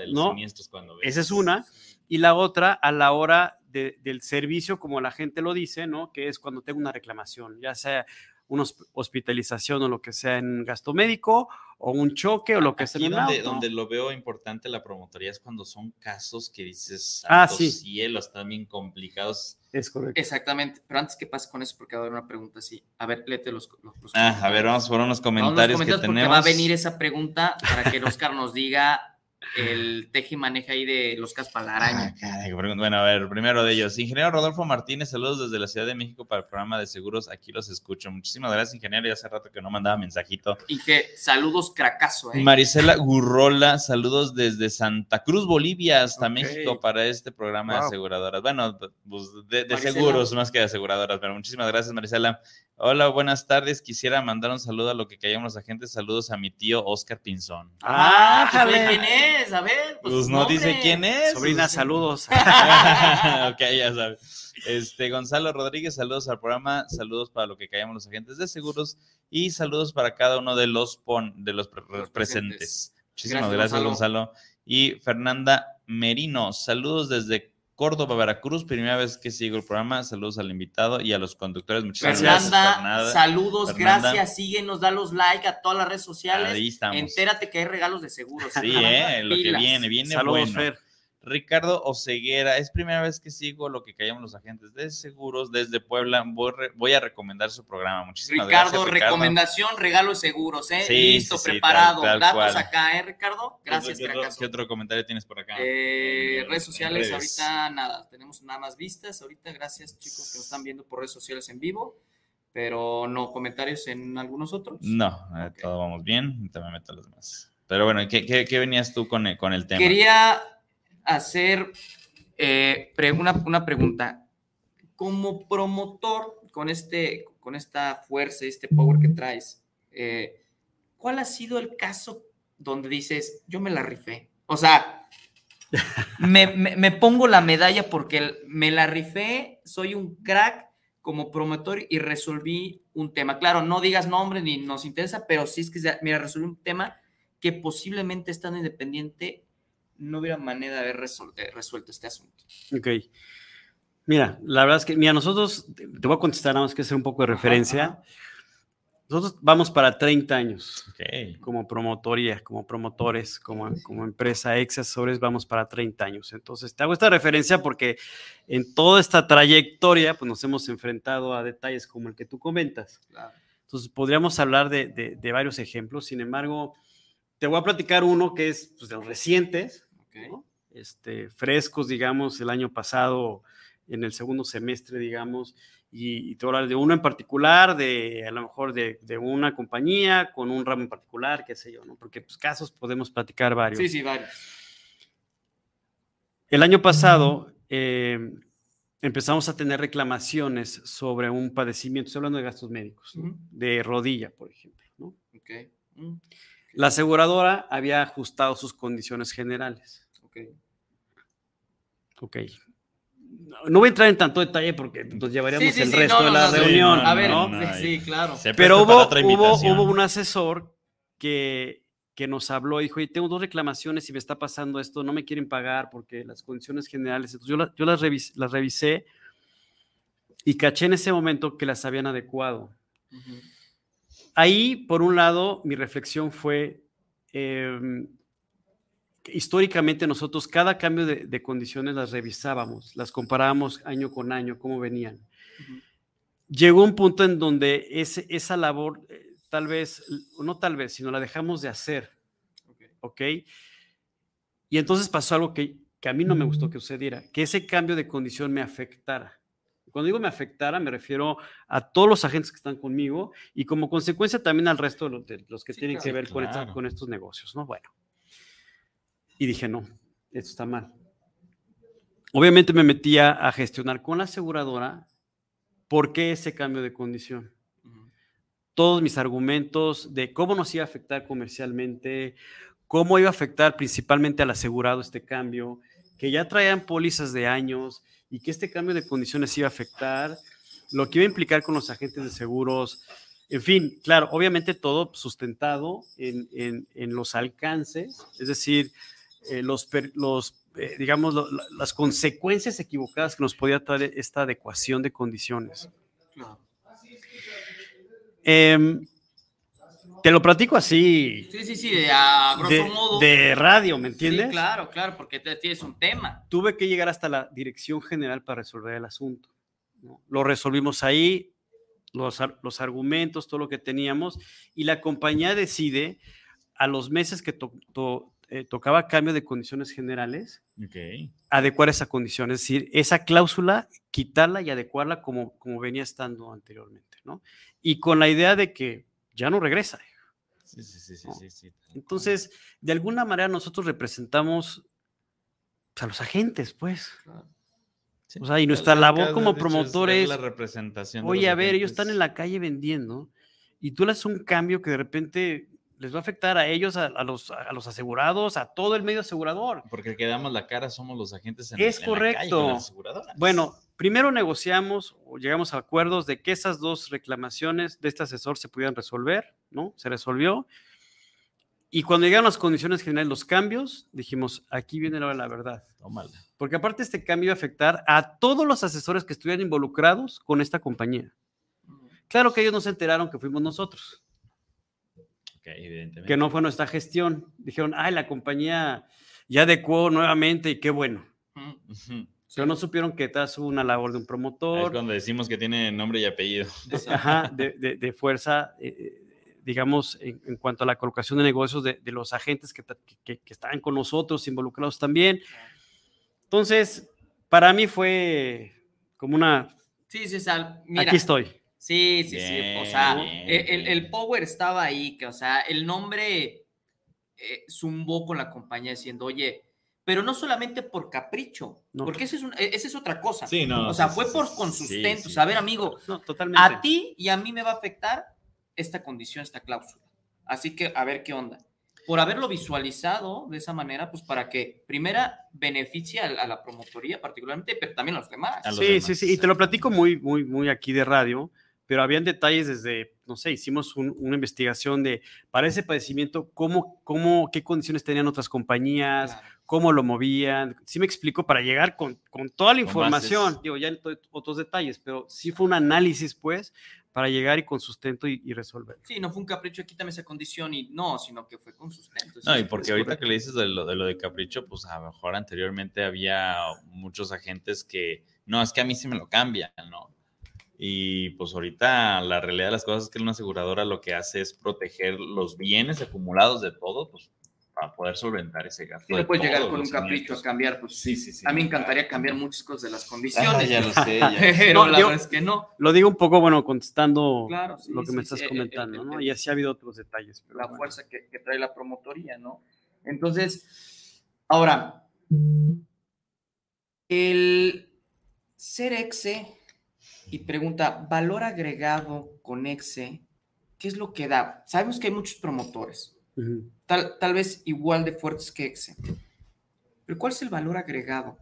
Esa es una. Y la otra, a la hora del servicio, como la gente lo dice, ¿no? Que es cuando tengo una reclamación, ya sea una hospitalización o lo que sea en gasto médico o un choque o lo que sea. donde, donde lo veo importante la promotoría es cuando son casos que dices, ah, sí. cielos, están bien complicados. Es correcto. Exactamente, pero antes que pase con eso, porque va a haber una pregunta así. A ver, léete los, los, ah, A ver, vamos por unos comentarios, los comentarios que tenemos. va a venir esa pregunta para que Oscar nos diga el teje y maneja ahí de los Caspalaraña. Ah, araña. bueno, a ver, primero de ellos. Ingeniero Rodolfo Martínez, saludos desde la Ciudad de México para el programa de seguros. Aquí los escucho. Muchísimas gracias, ingeniero. Ya hace rato que no mandaba mensajito. Y que saludos cracazo. ¿eh? Marisela Gurrola, saludos desde Santa Cruz, Bolivia, hasta México para este programa de aseguradoras. Bueno, pues de, seguros más que de aseguradoras, pero muchísimas gracias, Marisela. Hola, buenas tardes. Quisiera mandar un saludo a lo que callamos los agentes. Saludos a mi tío Oscar Pinzón. ¡Ah, ah ah es? A ver. Pues, no dice quién es. Sobrina, saludos. ya Este, Gonzalo Rodríguez, saludos al programa, saludos para lo que callamos los agentes de seguros y saludos para cada uno de los pon, de los, presentes. Muchísimas gracias, Gonzalo. Y Fernanda Merino, saludos desde Córdoba, Veracruz. Primera vez que sigo el programa. Saludos al invitado y a los conductores. Muchas gracias. Fernanda, saludos, gracias. Síguenos, da los like a todas las redes sociales. Ahí estamos. Entérate que hay regalos de seguros. Sí, eh, lo que viene, viene saludos, Fer. Ricardo Oseguera. es primera vez que sigo lo que callamos los agentes de seguros desde Puebla. Voy, a recomendar su programa. Muchísimas Ricardo, gracias. Ricardo, recomendación, regalo de seguros, ¿eh? Listo, preparado. Datos acá, ¿eh, Ricardo? Gracias, ¿Qué otro, ¿Qué otro comentario tienes por acá? Eh, eh, redes sociales, ahorita nada. Tenemos nada más vistas. Ahorita, gracias, chicos, que nos están viendo por redes sociales en vivo. Pero no, comentarios en algunos otros. No, eh, todo vamos bien. me meto los demás. Pero bueno, ¿qué, venías tú con con el tema? Quería hacer eh, una, pregunta. Como promotor, con, este, con esta fuerza, este power que traes, eh, ¿cuál ha sido el caso donde dices, yo me la rifé? O sea, me, pongo la medalla porque me la rifé, soy un crack como promotor y resolví un tema. Claro, no digas nombre ni nos interesa, pero sí es que, mira, resolví un tema que posiblemente es tan independiente no hubiera manera de haber resuelto, este asunto. Ok. Mira, la verdad es que, mira, nosotros, te voy a contestar nada más que hacer un poco de referencia. Nosotros vamos para 30 años okay. como promotoría, como promotores, como, como empresa excesores vamos para 30 años. Entonces, te hago esta referencia porque en toda esta trayectoria, pues nos hemos enfrentado a detalles como el que tú comentas. Entonces, podríamos hablar de, varios ejemplos. Sin embargo, te voy a platicar uno que es pues, de los recientes, este, frescos, digamos, el año pasado, en el segundo semestre, digamos, y, voy a hablar de uno en particular, de a lo mejor de, una compañía con un ramo en particular, qué sé yo, ¿no? Porque pues, casos podemos platicar varios. Sí, sí, varios. El año pasado em, empezamos a tener reclamaciones sobre un padecimiento, estoy hablando de gastos médicos, de rodilla, por ejemplo, ¿no? Okay. Mm. La aseguradora había ajustado sus condiciones generales. Ok. No voy a entrar en tanto detalle porque nos llevaríamos el resto de la reunión. sí, claro. Pero hubo, un asesor que, nos habló, y dijo, y tengo dos reclamaciones y me está pasando esto, no me quieren pagar porque las condiciones generales, yo, las, revisé y caché en ese momento que las habían adecuado. Ahí, por un lado, mi reflexión fue, em, históricamente nosotros cada cambio de, condiciones las revisábamos, las comparábamos año con año, cómo venían. Llegó un punto en donde esa labor, eh, tal vez, no tal vez, sino la dejamos de hacer. ¿Ok? Y entonces pasó algo que, a mí no me gustó que sucediera, que ese cambio de condición me afectara. Cuando digo me afectara, me refiero a todos los agentes que están conmigo y como consecuencia también al resto de los, que tienen que ver con, con estos negocios, ¿no? Bueno y dije, no, esto está mal. Obviamente me metía a gestionar con la aseguradora por qué ese cambio de condición. Todos mis argumentos de cómo nos iba a afectar comercialmente, cómo iba a afectar principalmente al asegurado este cambio, que ya traían pólizas de años y que este cambio de condiciones iba a afectar, lo que iba a implicar con los agentes de seguros, en fin, claro, obviamente todo sustentado en, en los alcances, es decir, eh, los, los eh, digamos, las consecuencias equivocadas que nos podía traer esta adecuación de condiciones. Em, te lo platico así. Sí, sí, sí, de, radio, ¿me entiendes? Sí, claro, claro, porque tienes un tema. Tuve que llegar hasta la dirección general para resolver el asunto. Lo resolvimos ahí, los, los argumentos, todo lo que teníamos, y la compañía decide a los meses que to, eh, tocaba cambio de condiciones generales, adecuar esa condición, es decir, esa cláusula, quitarla y adecuarla como, como venía estando anteriormente, ¿no? Y con la idea de que ya no regresa. Sí, sí, sí, sí. Entonces, de alguna manera nosotros representamos pues, a los agentes, pues. o sea, y nuestra la labor como promotores. La representación oye, a ver, ellos están en la calle vendiendo y tú le haces un cambio que de repente les va a afectar a ellos, a, los, asegurados, a todo el medio asegurador. Porque quedamos la cara somos los agentes en, es correcto. bueno, primero negociamos o llegamos a acuerdos de que esas dos reclamaciones de este asesor se pudieran resolver, ¿no? Se resolvió. Y cuando llegaron las condiciones generales, los cambios, dijimos, aquí viene ahora la verdad. Tómala. Porque aparte este cambio iba a afectar a todos los asesores que estuvieran involucrados con esta compañía. Claro que ellos no se enteraron que fuimos nosotros. Que no fue nuestra gestión. Dijeron, ay, la compañía ya adecuó nuevamente y qué bueno. Pero no supieron que estás una labor de un promotor. Es cuando decimos que tiene nombre y apellido. Ajá, de, fuerza, eh, eh, digamos, en, cuanto a la colocación de negocios de, los agentes que, que, estaban con nosotros, involucrados también. Entonces, para mí fue como una... Sí, César, mira, aquí estoy. Sí, sí, sí. O sea, e, el, el, power estaba ahí, que, o sea, el nombre eh, zumbó con la compañía diciendo, oye, pero no solamente por capricho, no. porque esa es, un, e, es otra cosa. Sí, no, o sea, fue por con sustento. a ver, amigo, totalmente. a ti y a mí me va a afectar esta condición, esta cláusula. Así que, a ver qué onda. Por haberlo visualizado de esa manera, pues para que, primera, beneficie a, la promotoría particularmente, pero también a los demás. sí, sí, sí, y te lo platico muy, muy, muy aquí de radio pero habían detalles desde, no sé, hicimos una investigación de, para ese padecimiento, cómo, cómo, qué condiciones tenían otras compañías, cómo lo movían. Sí me explico para llegar con, con toda la información, digo, ya otros detalles, pero sí fue un análisis, pues, para llegar y con sustento y, resolver. Sí, no fue un capricho, quítame esa condición y no, sino que fue con sustento. No, y porque ahorita que le dices de lo, de capricho, pues a lo mejor anteriormente había muchos agentes que, no, es que a mí sí me lo cambian, ¿no? Y pues ahorita la realidad de las cosas es que una aseguradora lo que hace es proteger los bienes acumulados de todo, pues para poder solventar ese gasto. Sí, no puedes llegar con un capricho a cambiar, pues sí, sí, sí. A mí me encantaría cambiar muchas cosas de las ah, condiciones. ya lo sé. Pero no, la verdad es que no. Lo digo un poco, bueno, contestando lo que me estás comentando, ¿no? y así ha habido otros detalles. la fuerza que, que trae la promotoría, ¿no? Entonces, ahora, el ser exe y pregunta, valor agregado con Exe, ¿qué es lo que da? Sabemos que hay muchos promotores, tal, vez igual de fuertes que Exe, pero ¿cuál es el valor agregado?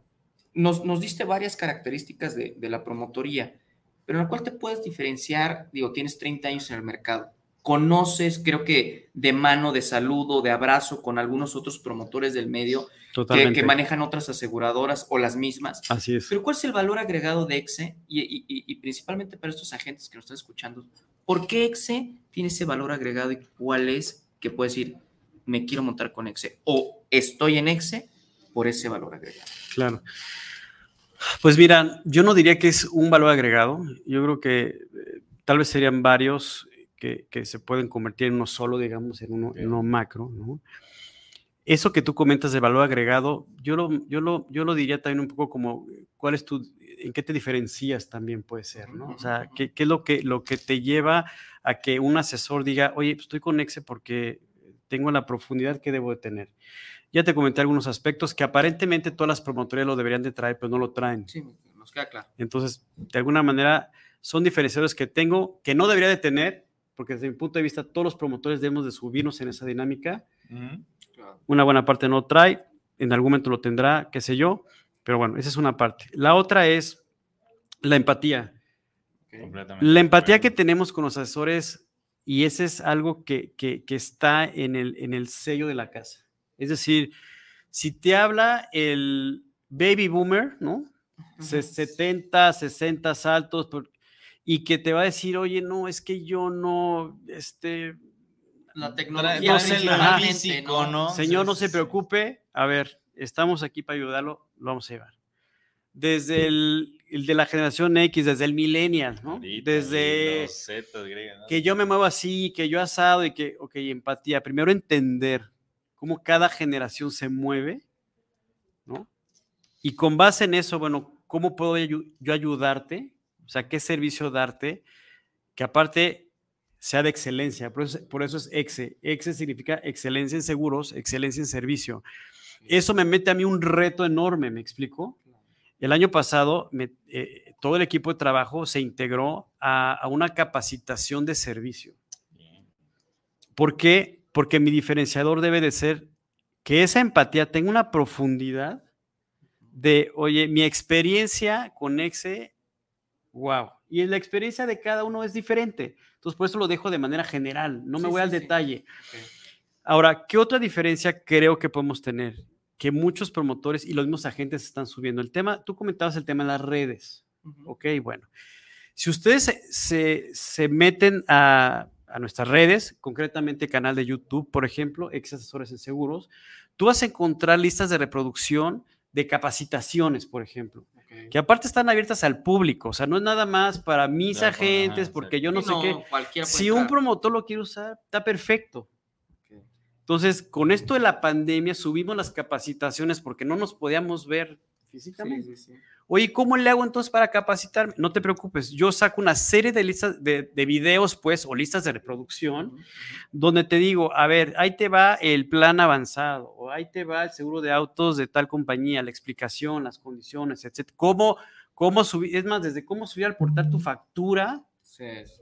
Nos, nos diste varias características de, de, la promotoría, pero en la cual te puedes diferenciar, digo, tienes 30 años en el mercado, conoces, creo que de mano, de saludo, de abrazo con algunos otros promotores del medio que, que, manejan otras aseguradoras o las mismas. Así es. Pero ¿cuál es el valor agregado de EXE? Y, principalmente para estos agentes que nos están escuchando, ¿por qué EXE tiene ese valor agregado y cuál es que puede decir, me quiero montar con EXE o estoy en EXE por ese valor agregado? Claro. Pues mira, yo no diría que es un valor agregado, yo creo que eh, tal vez serían varios que, se pueden convertir en uno solo, digamos, en uno, en uno macro, ¿no? Eso que tú comentas de valor agregado, yo lo, yo lo, yo lo diría también un poco como, eh, ¿cuál es tu, en qué te diferencias también puede ser, ¿no? O sea, ¿qué, qué es lo que, lo que te lleva a que un asesor diga, oye, pues, estoy con Exe porque tengo la profundidad que debo de tener? Ya te comenté algunos aspectos que aparentemente todas las promotorías lo deberían de traer, pero no lo traen. Sí, nos queda claro. Entonces, de alguna manera, son diferenciadores que tengo, que no debería de tener, porque desde mi punto de vista todos los promotores debemos de subirnos en esa dinámica, una buena parte no trae, en algún momento lo tendrá, qué sé yo, pero bueno, esa es una parte. La otra es la empatía. La empatía que tenemos con los asesores y ese es algo que, está en el, en el sello de la casa. Es decir, si te habla el baby boomer, ¿no? 70, 60 saltos, y que te va a decir, oye, no, es que yo no, este, la tecnología la ¿no? Señor, no se preocupe. A ver, estamos aquí para ayudarlo, lo vamos a llevar. Desde el, de la generación X, desde el millennial, ¿no? desde que yo me muevo así, que yo asado y que, ok, empatía. Primero entender cómo cada generación se mueve, ¿no? Y con base en eso, bueno, ¿cómo puedo yo ayudarte? O sea, ¿qué servicio darte? Que aparte sea de excelencia. Por eso, es EXE. EXE significa excelencia en seguros, excelencia en servicio. Eso me mete a mí un reto enorme, ¿me explico? El año pasado, eh, todo el equipo de trabajo se integró a, una capacitación de servicio. ¿Por qué? Porque mi diferenciador debe de ser que esa empatía tenga una profundidad de, oye, mi experiencia con EXE, wow, y la experiencia de cada uno es diferente. Entonces, por eso lo dejo de manera general, no me voy al detalle. Ahora, ¿qué otra diferencia creo que podemos tener? Que muchos promotores y los mismos agentes están subiendo. El tema, tú comentabas el tema de las redes. Ok, bueno. Si ustedes se, meten a, nuestras redes, concretamente canal de YouTube, por ejemplo, ex asesores en seguros, tú vas a encontrar listas de reproducción de capacitaciones, por ejemplo. Que aparte están abiertas al público, o sea, no es nada más para mis agentes, porque yo no, sé qué. Si un promotor lo quiere usar, está perfecto. Entonces, con esto de la pandemia subimos las capacitaciones porque no nos podíamos ver físicamente. Sí, Oye, ¿cómo le hago entonces para capacitarme? No te preocupes, yo saco una serie de listas de, videos, pues, o listas de reproducción, donde te digo, a ver, ahí te va el plan avanzado, o ahí te va el seguro de autos de tal compañía, la explicación, las condiciones, etcétera. ¿Cómo, cómo subir? Es más, desde cómo subir al portal tu factura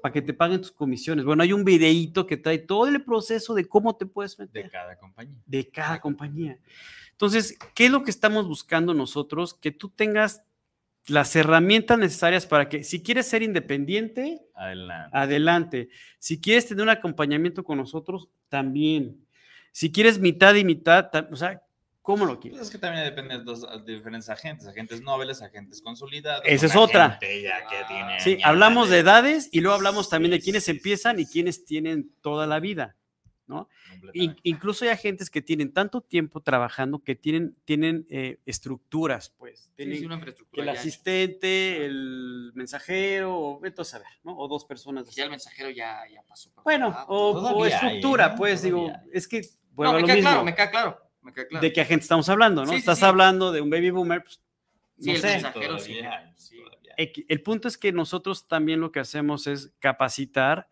para que te paguen tus comisiones. Bueno, hay un videíto que trae todo el proceso de cómo te puedes meter. De cada compañía. De cada compañía. Entonces, ¿qué es lo que estamos buscando nosotros? Que tú tengas las herramientas necesarias para que, si quieres ser independiente, adelante. Si quieres tener un acompañamiento con nosotros, también. Si quieres mitad y mitad, o sea, ¿Cómo lo quieres? es que también depende de diferentes agentes, agentes nobles, agentes consolidados. Esa es otra. sí, hablamos de edades y luego hablamos también de quienes empiezan y quienes tienen toda la vida. ¿no? incluso hay agentes que tienen tanto tiempo trabajando que tienen, tienen eh, estructuras, pues. Tienen una infraestructura el asistente, el mensajero, o a saber, ¿no? O dos personas. Ya el mensajero ya, pasó. bueno, o, estructura, ¿eh? pues, digo, es que. me, queda Claro, me queda claro, De qué agente estamos hablando, ¿no? Estás hablando de un baby boomer, pues, Sí, el, sé, sí. el punto es que nosotros también lo que hacemos es capacitar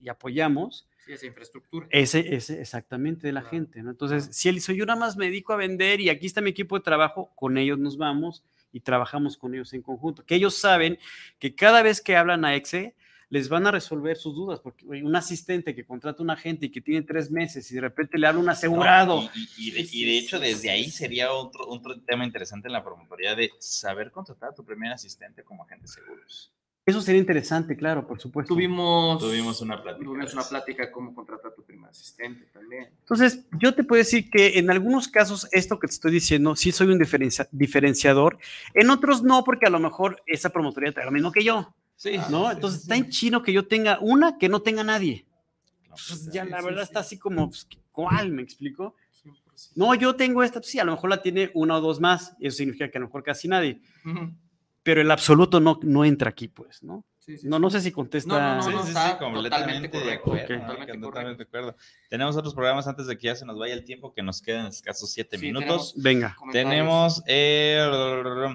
y apoyamos Sí, esa infraestructura. Ese, ese exactamente de la gente, ¿no? Entonces, si yo nada más me dedico a vender y aquí está mi equipo de trabajo, con ellos nos vamos y trabajamos con ellos en conjunto. Que ellos saben que cada vez que hablan a EXE, les van a resolver sus dudas, porque un asistente que contrata a un agente y que tiene tres meses y de repente le habla un asegurado. y, de, hecho, desde ahí sería otro, otro tema interesante en la promotoría de saber contratar a tu primer asistente como agente de seguros. Eso sería interesante, claro, por supuesto. Tuvimos, tuvimos una plática. Tuvimos una plática cómo contratar a tu prima asistente también. Entonces, yo te puedo decir que en algunos casos esto que te estoy diciendo, sí soy un diferenciador. En otros no, porque a lo mejor esa promotoría trae lo mismo que yo. Sí. ¿no? Entonces, está en chino que yo tenga una que no tenga nadie. pues, ya la verdad está así como, pues, ¿cuál? ¿Me explico? No, yo tengo esta, pues sí, a lo mejor la tiene una o dos más. Eso significa que a lo mejor casi nadie pero el absoluto no, no entra aquí, pues, ¿no? no, no sé si contesta. No, no, no, está completamente totalmente Totalmente De acuerdo. Tenemos otros programas antes de que ya se nos vaya el tiempo, que nos quedan escasos siete minutos. Venga. Tenemos eh,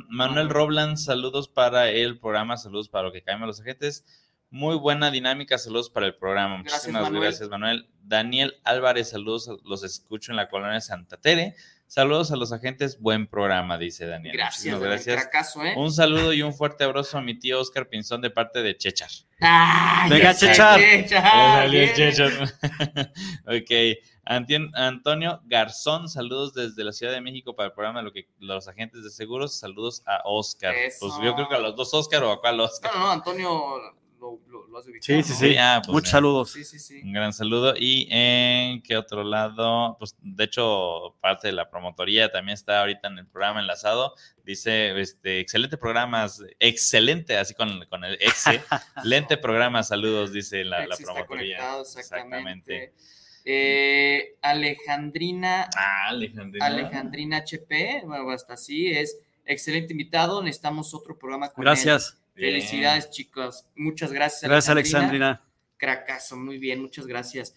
Manuel Roblan, saludos para el programa, saludos para lo que caen los ajetes. Muy buena dinámica, saludos para el programa. Muchísimas gracias Manuel. Daniel Álvarez, saludos, los escucho en la colonia Santa Tere. Saludos a los agentes, buen programa, dice Daniel. Gracias, gracias. ¿eh? Un saludo y un fuerte abrazo a mi tío Oscar Pinzón de parte de Chechar. Ah, Venga, Chechar. ok. Antonio Garzón, saludos desde la Ciudad de México para el programa lo Los Agentes de Seguros. Saludos a Oscar. Pues yo creo que a los dos Oscar o a cuál Oscar. no, Antonio lo, has ah, pues Sí, sí, sí. Muchos saludos. Un gran saludo. Y en qué otro lado, pues de hecho, parte de la promotoría también está ahorita en el programa enlazado. Dice, este, excelente programas, excelente, así con, el ex, excelente programa, saludos, dice la, promotoría. exactamente. Eh, ah, Alejandrina, Alejandrina. HP, bueno, hasta así es. Excelente invitado, necesitamos otro programa con Gracias. Felicidades, chicos. Muchas gracias. Gracias, Alexandrina. Alexandrina. muy bien, muchas gracias.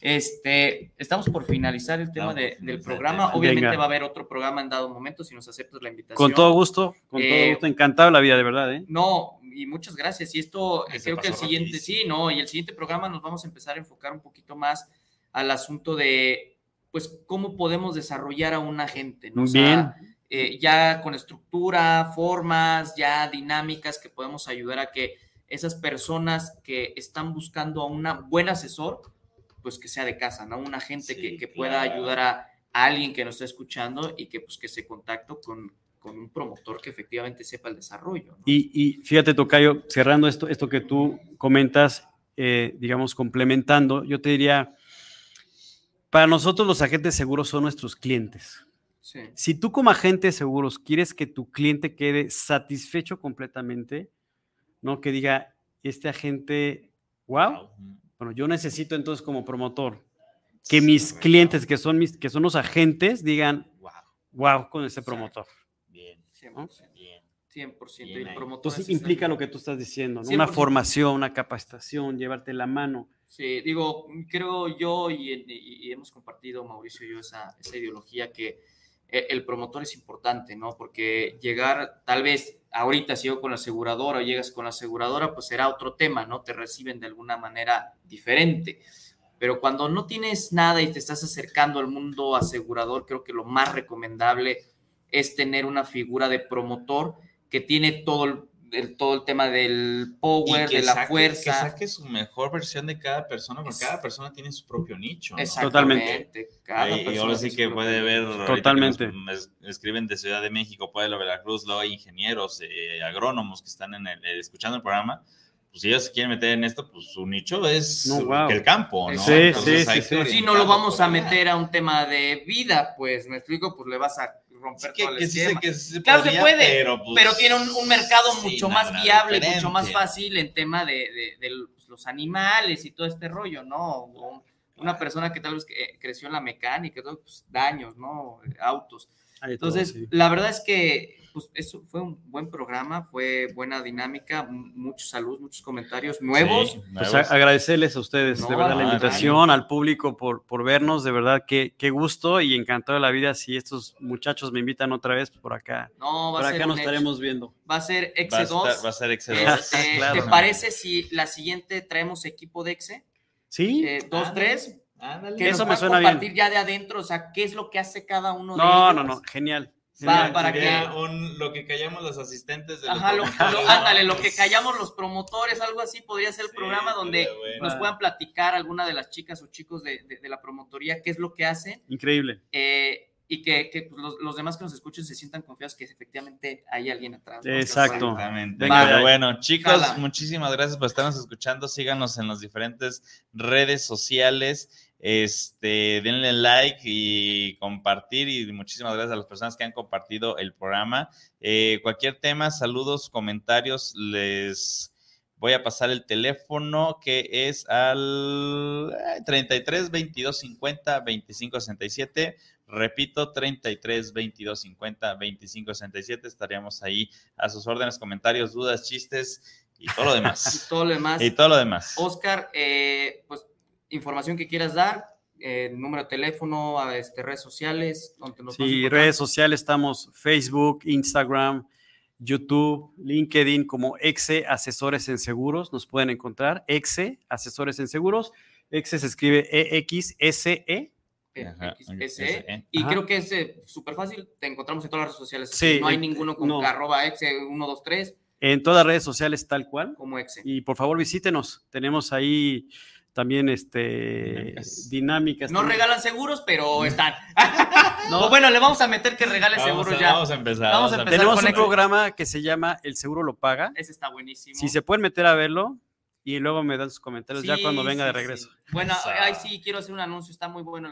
Este, estamos por finalizar el tema del programa. Obviamente va a haber otro programa en dado momento, si nos aceptas la invitación. Con todo gusto, con todo eh, encantado la vida, de verdad. ¿eh? No, y muchas gracias. Y esto, eh, creo que el siguiente, sí, no, y el siguiente programa nos vamos a empezar a enfocar un poquito más al asunto de, pues, cómo podemos desarrollar a una gente. ¿no? Bien. Eh, ya con estructura, formas, ya dinámicas que podemos ayudar a que esas personas que están buscando a un buen asesor, pues que sea de casa, ¿no? Una agente que, pueda ayudar a, alguien que nos está escuchando y que pues que se contacto con, un promotor que efectivamente sepa el desarrollo. Y, y, fíjate, Tocayo, cerrando esto, esto que tú comentas, eh, digamos, complementando, yo te diría, para nosotros los agentes seguros son nuestros clientes. Si tú como agente de seguros quieres que tu cliente quede satisfecho completamente, no que diga, este agente, wow, bueno, yo necesito entonces como promotor que mis clientes, que son, mis, que son los agentes, digan, wow, wow con ese promotor. Bien, 100%. 100%. promotor Entonces implica lo que tú estás diciendo, ¿no? una formación, una capacitación, llevarte la mano. Sí, digo, creo yo y, hemos compartido, Mauricio yo, esa ideología que e-, el promotor es importante, ¿no? Porque llegar, tal vez ahorita si yo con la aseguradora o llegas con la aseguradora, pues será otro tema, ¿no? Te reciben de alguna manera diferente. Pero cuando no tienes nada y te estás acercando al mundo asegurador, creo que lo más recomendable es tener una figura de promotor que tiene todo el todo el tema del power, de la fuerza. Que saque su mejor versión de cada persona, porque cada persona tiene su propio nicho. Totalmente. y, ahora sí que puede ver. Totalmente. Me escriben de Ciudad de México, la Veracruz, luego hay ingenieros, eh, agrónomos que están en el, eh, escuchando el programa. Pues si ellos se quieren meter en esto, pues su nicho es el campo, ¿no? Sí, sí, sí, sí. Si no lo vamos a meter a un tema de vida, pues me explico, pues le vas a romper que, se puede, pero, tiene un, mercado mucho más viable, mucho más fácil en tema de, los animales y todo este rollo, ¿no? una persona que tal vez eh, creció en la mecánica, pues, daños, ¿no? Autos. Entonces, la verdad es que pues eso fue un buen programa, fue buena dinámica, muchos saludos, muchos comentarios nuevos. Pues agradecerles a ustedes, de verdad, la invitación, al público por, por vernos, de verdad, qué, gusto y encantado de la vida si estos muchachos me invitan otra vez por acá. No, va a ser acá nos estaremos viendo. Va a ser Exe 2. Va a, ser 2. Este, ¿Te parece si la siguiente traemos equipo de Exe? Sí. Eh, dos, tres. Ándale. Que Eso nos me suena compartir ya de adentro, o sea, qué es lo que hace cada uno de ellos. No, no, no, genial. Sería, para, que lo que callamos los asistentes Ajá, lo, que callamos los promotores, algo así podría ser el programa donde nos puedan platicar alguna de las chicas o chicos de, la promotoría qué es lo que hacen. Increíble. Eh, y que, pues, los, demás que nos escuchen se sientan confiados que efectivamente hay alguien atrás. Exacto. bueno, chicos, muchísimas gracias por estarnos escuchando. Síganos en las diferentes redes sociales. Este, denle like y compartir y muchísimas gracias a las personas que han compartido el programa. Eh, cualquier tema, saludos, comentarios, les voy a pasar el teléfono que es al 33 22 50 25 67. Repito, 33 22 50 25 67. Estaríamos ahí a sus órdenes, comentarios, dudas, chistes y todo lo demás. todo lo demás. Y todo lo demás. Oscar, eh, pues información que quieras dar, eh, número de teléfono, este, redes sociales. Donde nos sí, redes sociales estamos Facebook, Instagram, YouTube, LinkedIn como EXE Asesores en Seguros. Nos pueden encontrar EXE Asesores en Seguros. EXE se escribe E-X-S-E. E. E e. Y creo que es eh, súper fácil. Te encontramos en todas las redes sociales. no hay ninguno eh, con arroba exe 123. En todas las redes sociales, tal cual. Como exe. Y por favor, visítenos. Tenemos ahí también este dinámicas. no regalan seguros, pero están. no. bueno, le vamos a meter que regale seguros ya. Vamos a empezar. Tenemos un programa que se llama El Seguro lo paga. Ese está buenísimo. Si se pueden meter a verlo y luego me dan sus comentarios ya cuando venga de regreso. Bueno, ahí sí quiero hacer un anuncio, está muy bueno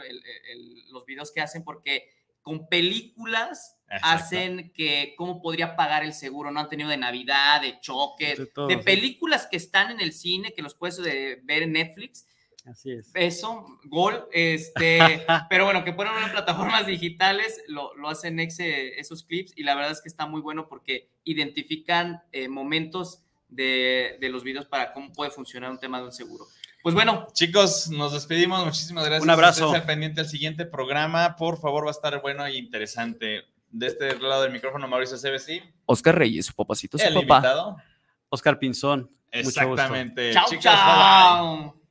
los videos que hacen porque con películas hacen que cómo podría pagar el seguro, no han tenido de Navidad, de choques, de, películas que están en el cine, que los puedes eh, ver en Netflix. Así es. Eso, gol, este, pero bueno, que ponen en plataformas digitales, lo, hacen esos clips y la verdad es que está muy bueno porque identifican eh, momentos de, de los videos para cómo puede funcionar un tema de un seguro. Pues bueno, chicos, nos despedimos. Muchísimas gracias. Un abrazo. Al pendiente al siguiente programa. Por favor, va a estar bueno e interesante. De este lado del micrófono, Mauricio CBC. Oscar Reyes, su papacito, su El papá. invitado. Oscar Pinzón. Exactamente. Chao,